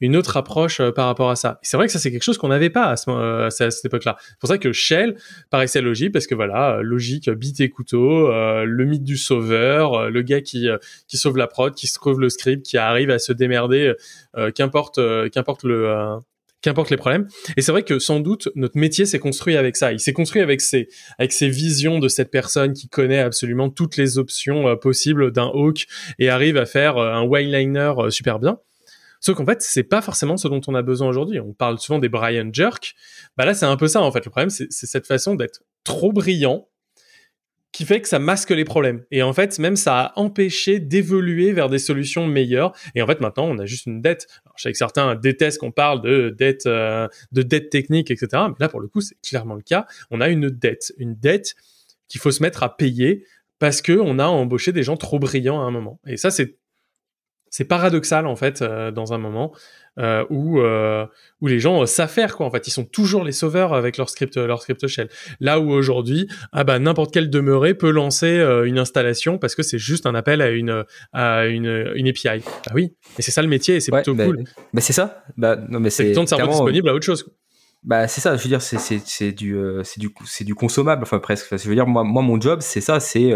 [SPEAKER 1] une autre approche euh, par rapport à ça. C'est vrai que ça, c'est quelque chose qu'on n'avait pas euh, à, cette époque-là. C'est pour ça que Shell paraissait logique, parce que voilà, euh, logique, bit et couteau, le mythe du sauveur, le gars qui, qui sauve la prod, qui sauve le script, qui arrive à se démerder, qu'importe qu'importe le... qu'importe les problèmes. Et c'est vrai que sans doute notre métier s'est construit avec ça. Il s'est construit avec ces avec visions de cette personne qui connaît absolument toutes les options possibles d'un hawk et arrive à faire un whiteliner super bien. Sauf qu'en fait, c'est pas forcément ce dont on a besoin aujourd'hui. On parle souvent des Brian Jerk. Bah là, c'est un peu ça, en fait. Le problème, c'est cette façon d'être trop brillant qui fait que ça masque les problèmes. Et en fait, même ça a empêché d'évoluer vers des solutions meilleures. Et en fait, maintenant, on a juste une dette. je sais que certains détestent qu'on parle de dette, euh, de dette technique, etc. Mais là, pour le coup, c'est clairement le cas. On a une dette, une dette qu'il faut se mettre à payer parce que on a embauché des gens trop brillants à un moment. Et ça, c'est c'est paradoxal en fait euh, dans un moment euh, où euh, où les gens s'affairent, quoi en fait ils sont toujours les sauveurs avec leur script leur script shell là où aujourd'hui ah bah n'importe quel demeuré peut lancer une installation parce que c'est juste un appel à une à une, une API bah oui et c'est ça le métier et c'est plutôt cool
[SPEAKER 2] mais c'est ça bah non mais c'est de disponible à autre chose Bah c'est ça, je veux dire c'est du c'est du c'est du consommable enfin presque. je veux dire moi moi mon job c'est ça, c'est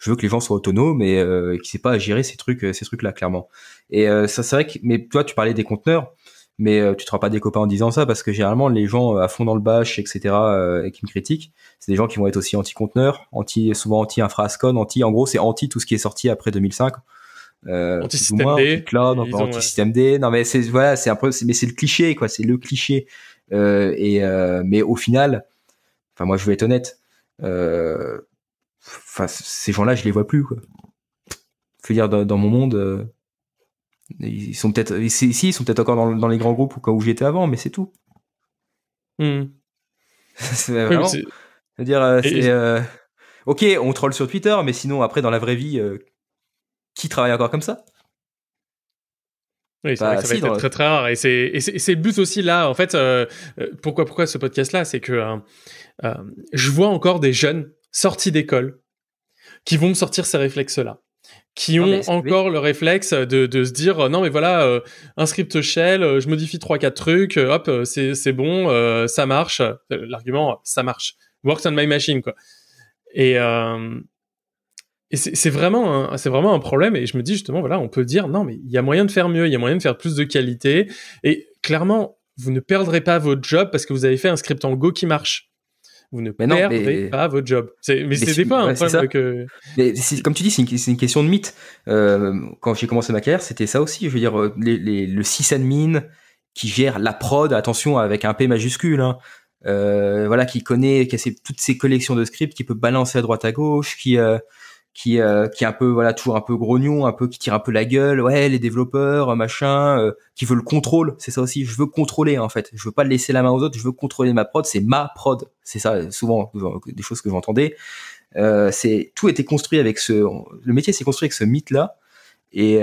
[SPEAKER 2] je veux que les gens soient autonomes et euh, sait pas à gérer ces trucs, euh, ces trucs-là, clairement. Et euh, ça, c'est vrai que, mais toi, tu parlais des conteneurs, mais euh, tu te rends pas des copains en disant ça parce que généralement, les gens euh, à fond dans le bash, etc., et qui me critiquent, c'est des gens qui vont être aussi anti-conteneurs, anti, souvent anti-infrascon, anti, en gros, c'est anti tout ce qui est sorti après 2005. Euh, anti-système D. non, anti D. Non, mais c'est, voilà, c'est un peu, mais c'est le cliché, quoi, c'est le cliché. et, mais au final, enfin, moi, je vais être honnête, euh, enfin, ces gens-là, je les vois plus, quoi. Je dire, dans, mon monde, euh, ils sont peut-être, ici, ils sont peut-être encore dans, les grands groupes ou où j'étais avant, mais c'est tout. Hmm. c'est vraiment. dire, euh, euh, ok, on troll sur Twitter, mais sinon, après, dans la vraie vie, qui travaille encore comme ça? Oui, c'est vrai bah, que ça va être
[SPEAKER 1] très rare. Et c'est, le but aussi là. En fait, pourquoi, pourquoi ce podcast-là C'est que je vois encore des jeunes sortis d'école qui vont me sortir ces réflexes-là qui ont encore le réflexe de, se dire non mais voilà euh, un script shell euh, je modifie trois quatre trucs euh, hop c'est bon ça marche l'argument ça marche works on my machine quoi et et c'est vraiment c'est vraiment un problème et je me dis justement voilà on peut dire non mais il y a moyen de faire mieux il y a moyen de faire plus de qualité et clairement vous ne perdrez pas votre job parce que vous avez fait un script en Go qui marche
[SPEAKER 2] vous ne mais pas
[SPEAKER 1] votre job. Mais c'est pas un problème que.
[SPEAKER 2] comme tu dis, c'est une, question de mythe. Euh, quand j'ai commencé ma carrière, c'était ça aussi. Je veux dire, euh, le sysadmin qui gère la prod, attention avec un P majuscule, hein. euh, voilà, qui connaît, qui a toutes ses collections de scripts, qui peut balancer à droite à gauche, qui euh, qui euh, qui est un peu voilà toujours un peu grognon, un peu qui tire un peu la gueule, ouais les développeurs euh, machin, euh, qui veut le contrôle, c'est ça aussi. Je veux contrôler en fait, je veux pas laisser la main aux autres, je veux contrôler ma prod, c'est ma prod, c'est ça souvent des choses que j'entendais. c'est tout était construit avec ce le métier s'est construit avec ce mythe là et,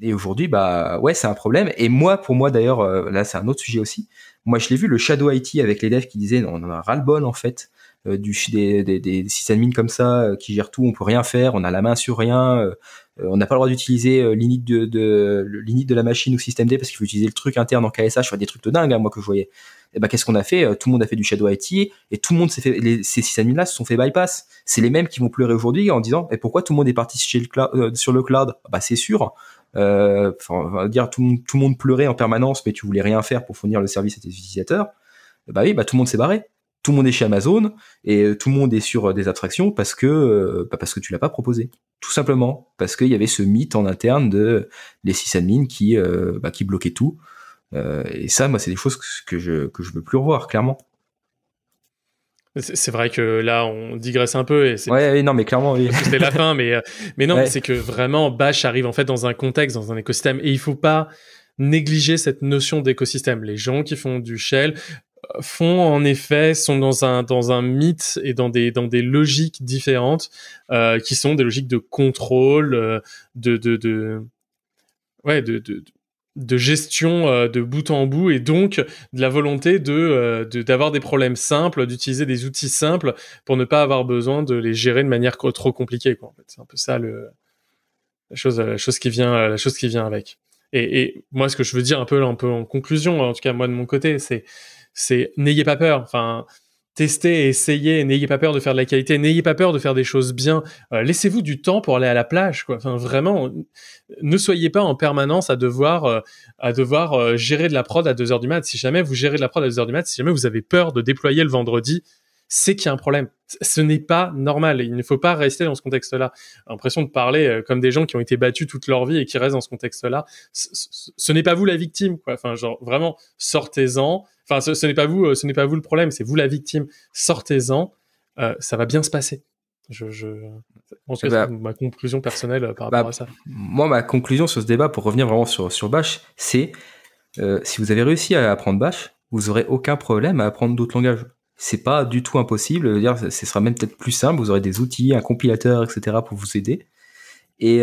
[SPEAKER 2] et aujourd'hui bah ouais c'est un problème et moi pour moi d'ailleurs là c'est un autre sujet aussi moi je l'ai vu le shadow IT avec les devs qui disaient on en a ras le bol en fait euh, du, des, des, des sysadmins comme ça euh, qui gèrent tout, on peut rien faire, on a la main sur rien, euh, on n'a pas le droit d'utiliser l'init de, de l'init de la machine ou système D parce qu'il faut utiliser le truc interne en KSH, je des trucs de dingue hein, moi que je voyais. Et eh ben qu'est-ce qu'on a fait Tout le monde a fait du shadow IT et tout le monde s'est fait les, ces sysadmins là se sont fait bypass. C'est les mêmes qui vont pleurer aujourd'hui en disant et eh, pourquoi tout le monde est parti chez le cloud, sur le cloud ah Bah c'est sûr. Euh, on va dire tout, tout le monde pleurait en permanence mais tu voulais rien faire pour fournir le service à tes utilisateurs. Bah oui, bah tout le monde s'est barré tout le monde est chez Amazon et euh, tout le monde est sur euh, des abstractions parce que euh, bah parce que tu l'as pas proposé tout simplement parce qu'il y avait ce mythe en interne de les admins qui bah, qui bloquaient tout et ça moi c'est des choses que je que je veux plus revoir clairement
[SPEAKER 1] c'est vrai que là, on digresse un peu. Et ouais, non, mais clairement, oui. C'était la fin, mais, mais non, c'est que vraiment, Bash arrive en fait dans un contexte, dans un écosystème, et il faut pas négliger cette notion d'écosystème. Les gens qui font du shell, font en effet sont dans un dans un mythe et dans des dans des logiques différentes euh, qui sont des logiques de contrôle euh, de, de de ouais de, de, de gestion euh, de bout en bout et donc de la volonté de d'avoir des problèmes simples d'utiliser des outils simples pour ne pas avoir besoin de les gérer de manière trop compliquée quoi c'est un peu ça le la chose la chose qui vient la chose qui vient avec et, et moi ce que je veux dire un peu un peu en conclusion en tout cas moi de mon côté c'est c'est n'ayez pas peur. Enfin, testez, essayez, n'ayez pas peur de faire de la qualité, n'ayez pas peur de faire des choses bien. Euh, laissez-vous du temps pour aller à la plage, quoi. Enfin, vraiment, ne soyez pas en permanence à devoir, euh, à devoir euh, gérer de la prod à 2 heures du mat. Si jamais vous gérez de la prod à 2 heures du mat, si jamais vous avez peur de déployer le vendredi, c'est qu'il y a un problème. Ce n'est pas normal. Il ne faut pas rester dans ce contexte-là. L'impression de parler comme des gens qui ont été battus toute leur vie et qui restent dans ce contexte-là. Ce, n'est pas vous la victime, quoi. Enfin, genre, vraiment, sortez-en, Enfin, ce, n'est pas vous, euh, ce n'est pas vous le problème, c'est vous la victime. Sortez-en, euh, ça va bien se passer.
[SPEAKER 2] Je, pense que eh ben,
[SPEAKER 1] ma conclusion personnelle euh, par bah, rapport à ça.
[SPEAKER 2] Moi, ma conclusion sur ce débat, pour revenir vraiment sur, sur Bash, c'est si vous avez réussi à apprendre Bash, vous aurez aucun problème à apprendre d'autres langages. C'est pas du tout impossible. Dire, ce sera même peut-être plus simple. Vous aurez des outils, un compilateur, etc. pour vous aider. Et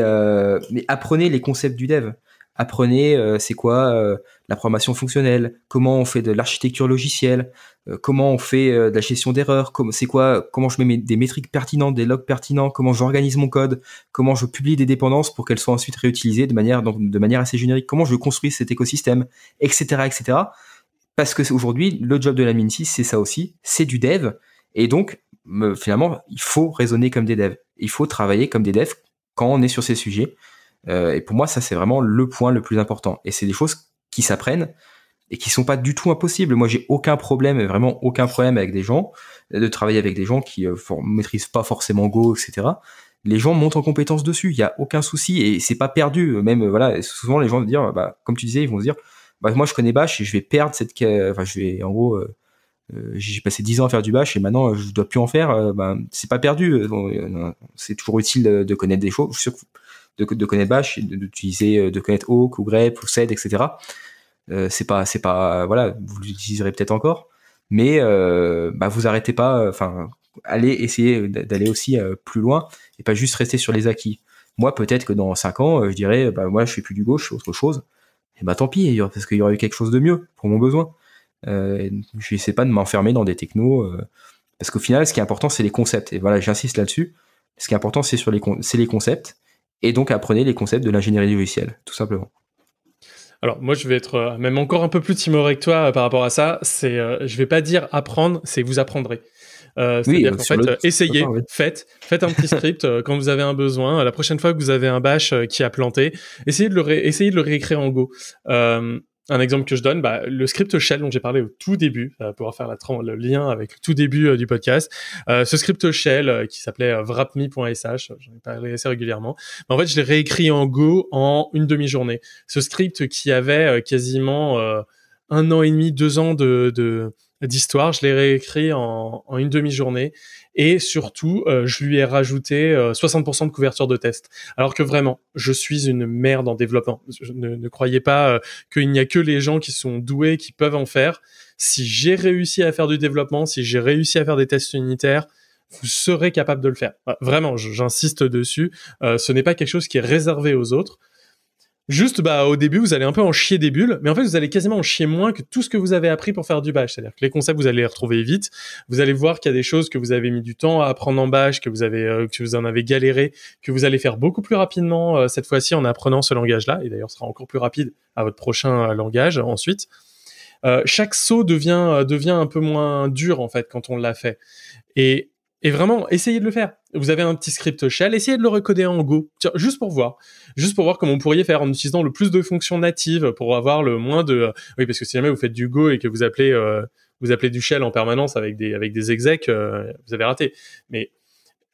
[SPEAKER 2] mais apprenez les concepts du dev apprenez euh, c'est quoi euh, la programmation fonctionnelle, comment on fait de l'architecture logicielle, euh, comment on fait de la gestion d'erreurs, c'est quoi, comment je mets des métriques pertinentes, des logs pertinents, comment j'organise mon code, comment je publie des dépendances pour qu'elles soient ensuite réutilisées de manière assez générique, comment je construis cet écosystème, etc., etc. Parce que aujourd'hui, le job de la 6 c'est ça aussi, c'est du dev, et donc finalement, il faut raisonner comme des devs, il faut travailler comme des devs quand on est sur ces sujets. Euh, et pour moi, ça, c'est vraiment le point le plus important. Et c'est des choses qui s'apprennent et qui sont pas du tout impossibles. Moi, j'ai aucun problème, vraiment aucun problème avec des gens, euh, de travailler avec des gens qui euh, ne maîtrisent pas forcément Go, etc. Les gens montent en compétence dessus, il y a aucun souci et c'est pas perdu. Même voilà, souvent les gens vont dire, bah, comme tu disais, ils vont se dire, bah, moi je connais Bash et je vais perdre cette, enfin je vais en gros, j'ai passé 10 ans à faire du Bash et maintenant je dois plus en faire. Bah, c'est pas perdu, c'est toujours utile de, connaître des choses de, de connaître Bash, d'utiliser, euh, de connaître Oak, ou Grep ou Sed, etc. Euh, c'est pas, c'est pas, voilà, vous l'utiliserez peut-être encore, mais euh, bah vous arrêtez pas, euh, enfin, allez essayer d'aller aussi euh, plus loin et pas juste rester sur les acquis. Moi, peut-être que dans 5 ans, je dirais, bah moi, je fais plus du gauche, autre chose. Et bah tant pis, parce qu'il y aurait eu quelque chose de mieux pour mon besoin. Euh, je n'essaie pas de m'enfermer dans des technos. parce qu'au final, ce qui est important, c'est les concepts. Et voilà, j'insiste là-dessus. Ce qui est important, c'est sur les, c'est les concepts et donc apprenez les concepts de l'ingénierie logicielle, tout simplement.
[SPEAKER 1] Alors moi je vais être euh, même encore un peu plus timoré que toi euh, par rapport à ça. C'est euh, je vais pas dire apprendre, c'est vous apprendrez. C'est-à-dire fait, essayez, faites, un petit script quand vous avez un besoin. La prochaine fois que vous avez un bash qui a planté, essayez de le essayez de le réécrire en Go un exemple que je donne, bah, le script shell dont j'ai parlé au tout début, ça euh, pouvoir faire le lien avec le tout début euh, du podcast. Euh, ce script shell qui s'appelait wrapme.sh, j'en ai parlé assez régulièrement. en fait, je l'ai réécrit en Go en une demi-journée. Ce script qui avait quasiment un an et demi, deux ans de, de d'histoire. Je l'ai réécrit en, une demi-journée et surtout, euh, je lui ai rajouté 60% euh, de couverture de test. Alors que vraiment, je suis une merde en développement. Je ne, croyez pas euh, qu'il n'y a que les gens qui sont doués qui peuvent en faire. Si j'ai réussi à faire du développement, si j'ai réussi à faire des tests unitaires, vous serez capable de le faire. Vraiment, j'insiste dessus. ce n'est pas quelque chose qui est réservé aux autres. Juste, bah, au début, vous allez un peu en chier des bulles, mais en fait, vous allez quasiment en chier moins que tout ce que vous avez appris pour faire du bash. C'est-à-dire que les concepts, vous allez les retrouver vite. Vous allez voir qu'il y a des choses que vous avez mis du temps à apprendre en bash, que vous avez, euh, que vous en avez galéré, que vous allez faire beaucoup plus rapidement euh, cette fois-ci en apprenant ce langage-là. Et d'ailleurs, ce sera encore plus rapide à votre prochain euh, langage ensuite. chaque saut devient devient un peu moins dur en fait quand on l'a fait. Et et vraiment, essayez de le faire. Vous avez un petit script shell, essayez de le recoder en Go, juste pour voir, juste pour voir comment vous pourriez faire en utilisant le plus de fonctions natives pour avoir le moins de. Oui, parce que si jamais vous faites du Go et que vous appelez euh, vous appelez du shell en permanence avec des avec des execs, euh, vous avez raté. Mais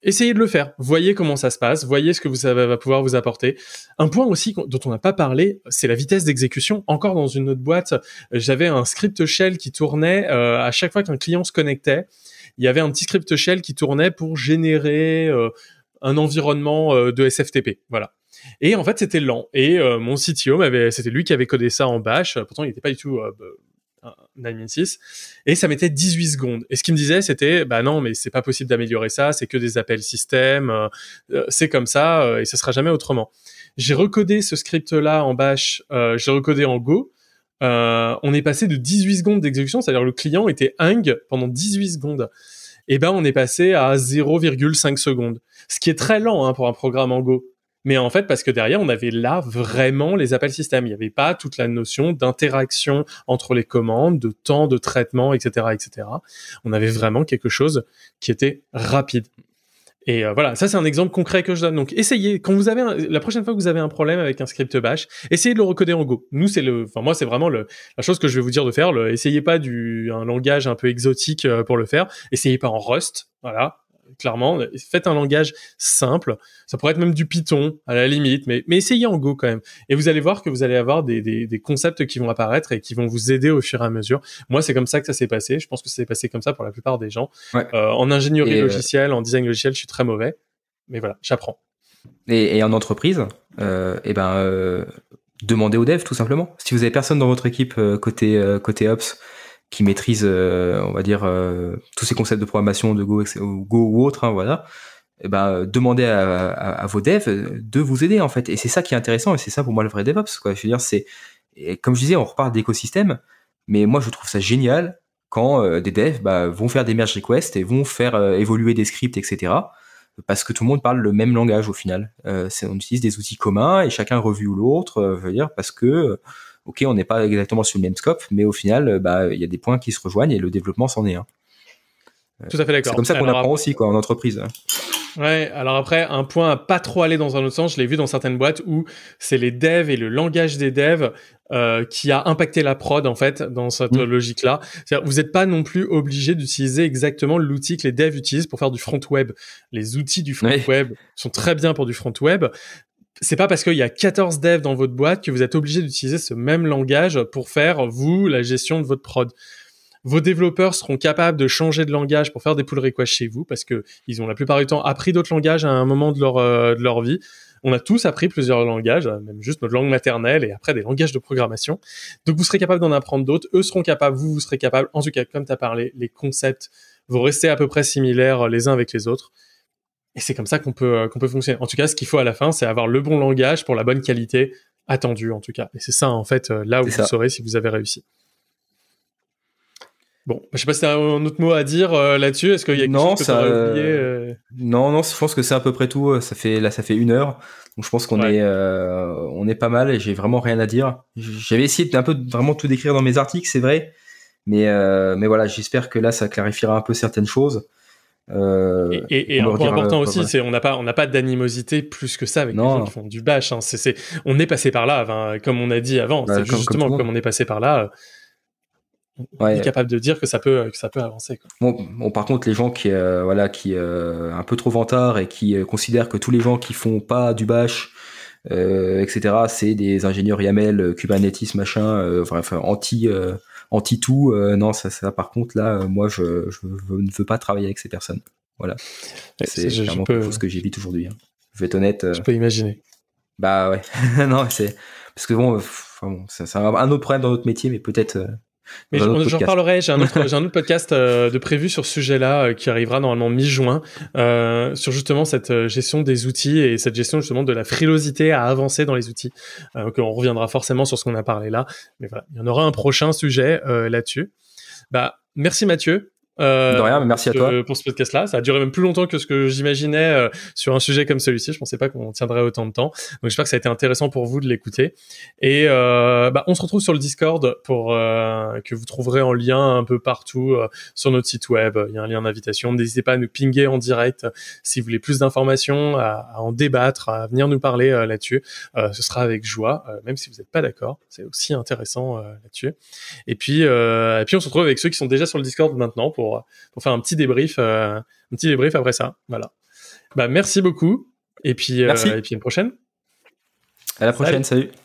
[SPEAKER 1] essayez de le faire. Voyez comment ça se passe. Voyez ce que vous, ça va pouvoir vous apporter. Un point aussi dont on n'a pas parlé, c'est la vitesse d'exécution. Encore dans une autre boîte, j'avais un script shell qui tournait euh, à chaque fois qu'un client se connectait il y avait un petit script shell qui tournait pour générer euh, un environnement euh, de SFTP. Voilà. Et en fait, c'était lent. Et euh, mon CTO, c'était lui qui avait codé ça en bash. Pourtant, il n'était pas du tout bah, un admin 6. Et ça mettait 18 secondes. Et ce qu'il me disait, c'était, bah non, mais c'est pas possible d'améliorer ça. C'est que des appels système. c'est comme ça et ce sera jamais autrement. J'ai recodé ce script-là en bash. J'ai recodé en Go. Euh, on est passé de 18 secondes d'exécution, c'est-à-dire le client était hang pendant 18 secondes. Et eh ben on est passé à 0,5 secondes, ce qui est très lent hein, pour un programme en Go. Mais en fait, parce que derrière, on avait là vraiment les appels système. Il n'y avait pas toute la notion d'interaction entre les commandes, de temps de traitement, etc., etc. On avait vraiment quelque chose qui était rapide. Et euh, voilà, ça c'est un exemple concret que je donne. Donc essayez quand vous avez la prochaine fois que vous avez un problème avec un script bash, essayez de le recoder en Go. Nous c'est le, enfin moi c'est vraiment la chose que je vais vous dire de faire. Le, essayez pas du un langage un peu exotique euh, pour le faire. Essayez pas en Rust, voilà clairement. Faites un langage simple. Ça pourrait être même du Python, à la limite, mais, essayez en Go quand même. Et vous allez voir que vous allez avoir des, concepts qui vont apparaître et qui vont vous aider au fur et à mesure. Moi, c'est comme ça que ça s'est passé. Je pense que ça s'est passé comme ça pour la plupart des gens. Euh, en ingénierie euh, logicielle, en design logiciel, je suis très mauvais. Mais voilà, j'apprends.
[SPEAKER 2] Et, en entreprise, et euh, eh ben, demandez aux devs tout simplement. Si vous avez personne dans votre équipe côté, côté Ops, qui maîtrisent euh, on va dire, euh, tous ces concepts de programmation de Go, Go ou autre, hein, voilà. Eh ben, euh, demandez à, vos devs de vous aider en fait. Et c'est ça qui est intéressant et c'est ça pour moi le vrai DevOps. Quoi. Je dire, c'est comme je disais, on repart d'écosystème, mais moi je trouve ça génial quand des devs bah, vont faire des merge requests et vont faire évoluer des scripts, etc. Parce que tout le monde parle le même langage au final. on utilise des outils communs et chacun revue l'autre. dire parce que ok, on n'est pas exactement sur le même scope, mais au final, euh, bah, il y a des points qui se rejoignent et le développement s'en est un. Hein. Euh, Tout à fait d'accord. C'est comme ça qu'on apprend aussi, quoi, en entreprise. Hein.
[SPEAKER 1] Ouais, alors après, un point à pas trop aller dans un autre sens, je l'ai vu dans certaines boîtes où c'est les devs et le langage des devs euh, qui a impacté la prod, en fait, dans cette hmm. logique-là. Vous n'êtes pas non plus obligé d'utiliser exactement l'outil que les devs utilisent pour faire du front web. Les outils du front web sont très bien pour du front web, c'est pas parce qu'il y a 14 devs dans votre boîte que vous êtes obligé d'utiliser ce même langage pour faire, vous, la gestion de votre prod. Vos développeurs seront capables de changer de langage pour faire des pull requests chez vous parce qu'ils ont la plupart du temps appris d'autres langages à un moment de leur, euh, de leur vie. On a tous appris plusieurs langages, même juste notre langue maternelle et après des langages de programmation. Donc vous serez capable d'en apprendre d'autres. Eux seront capables, vous, vous serez capable. En tout cas, comme tu as parlé, les concepts vont rester à peu près similaires euh, les uns avec les autres. Et c'est comme ça qu'on peut, euh, qu'on peut fonctionner. En tout cas, ce qu'il faut à la fin, c'est avoir le bon langage pour la bonne qualité attendue, en tout cas. Et c'est ça, en fait, euh, là où vous saurez si vous avez réussi. Bon, je sais pas si tu un autre mot à dire euh, là-dessus. Est-ce qu'il y a quelque chose que oublié
[SPEAKER 2] Non, non, je pense que c'est à peu près tout. Ça fait là, ça fait une heure, donc je pense qu'on est, on est pas mal et j'ai vraiment rien à dire. J'avais essayé un peu vraiment tout décrire dans mes articles, c'est vrai, mais mais voilà, j'espère que là ça clarifiera un peu certaines choses. Euh, et, et un point important aussi, c'est
[SPEAKER 1] on n'a pas on n'a pas d'animosité plus que ça avec les gens qui font du bash. Hein. on est passé par là, comme on a dit avant. Bah, justement comme, on est passé par là. On est capable de dire que ça peut que ça peut avancer.
[SPEAKER 2] Bon, par contre, les gens qui euh, voilà qui euh, un peu trop vantards et qui considèrent que tous les gens qui font pas du bash etc. C'est des ingénieurs YAML, Kubernetes, machin, enfin, anti anti-tout. Euh, non, ça, ça, par contre, là, euh, moi, je, ne veux pas travailler avec ces personnes. Voilà. C'est vraiment quelque chose que j'évite aujourd'hui. Hein. Je vais être honnête. Euh, je peux imaginer. Bah ouais. non, c'est. Parce que bon, bon c'est un autre problème dans notre métier, mais peut-être mais j'en parlerai,
[SPEAKER 1] j'ai un, autre, un autre podcast euh, de prévu sur ce sujet-là euh, qui arrivera normalement mi-juin, euh, sur justement cette euh, gestion des outils et cette gestion justement de la frilosité à avancer dans les outils. Donc on reviendra forcément sur ce qu'on a parlé là, mais voilà, il y en aura un prochain sujet là-dessus. Bah, merci Mathieu euh, rien, mais merci à toi. Pour ce podcast-là, ça a duré même plus longtemps que ce que j'imaginais euh, sur un sujet comme celui-ci. Je pensais pas qu'on tiendrait autant de temps. Donc j'espère que ça a été intéressant pour vous de l'écouter. Et euh, bah, on se retrouve sur le Discord pour euh, que vous trouverez en lien un peu partout euh, sur notre site web. Il y a un lien d'invitation. N'hésitez pas à nous pinguer en direct si vous voulez plus d'informations, à, en débattre, à venir nous parler là-dessus. ce sera avec joie, même si vous n'êtes pas d'accord. C'est aussi intéressant là-dessus. Et puis, et puis on se retrouve avec ceux qui sont déjà sur le Discord maintenant pour euh, pour, faire un petit débrief, euh, un petit débrief après ça. Voilà. Bah, merci beaucoup. Et puis, euh, et puis prochaine.
[SPEAKER 2] À la prochaine. salut.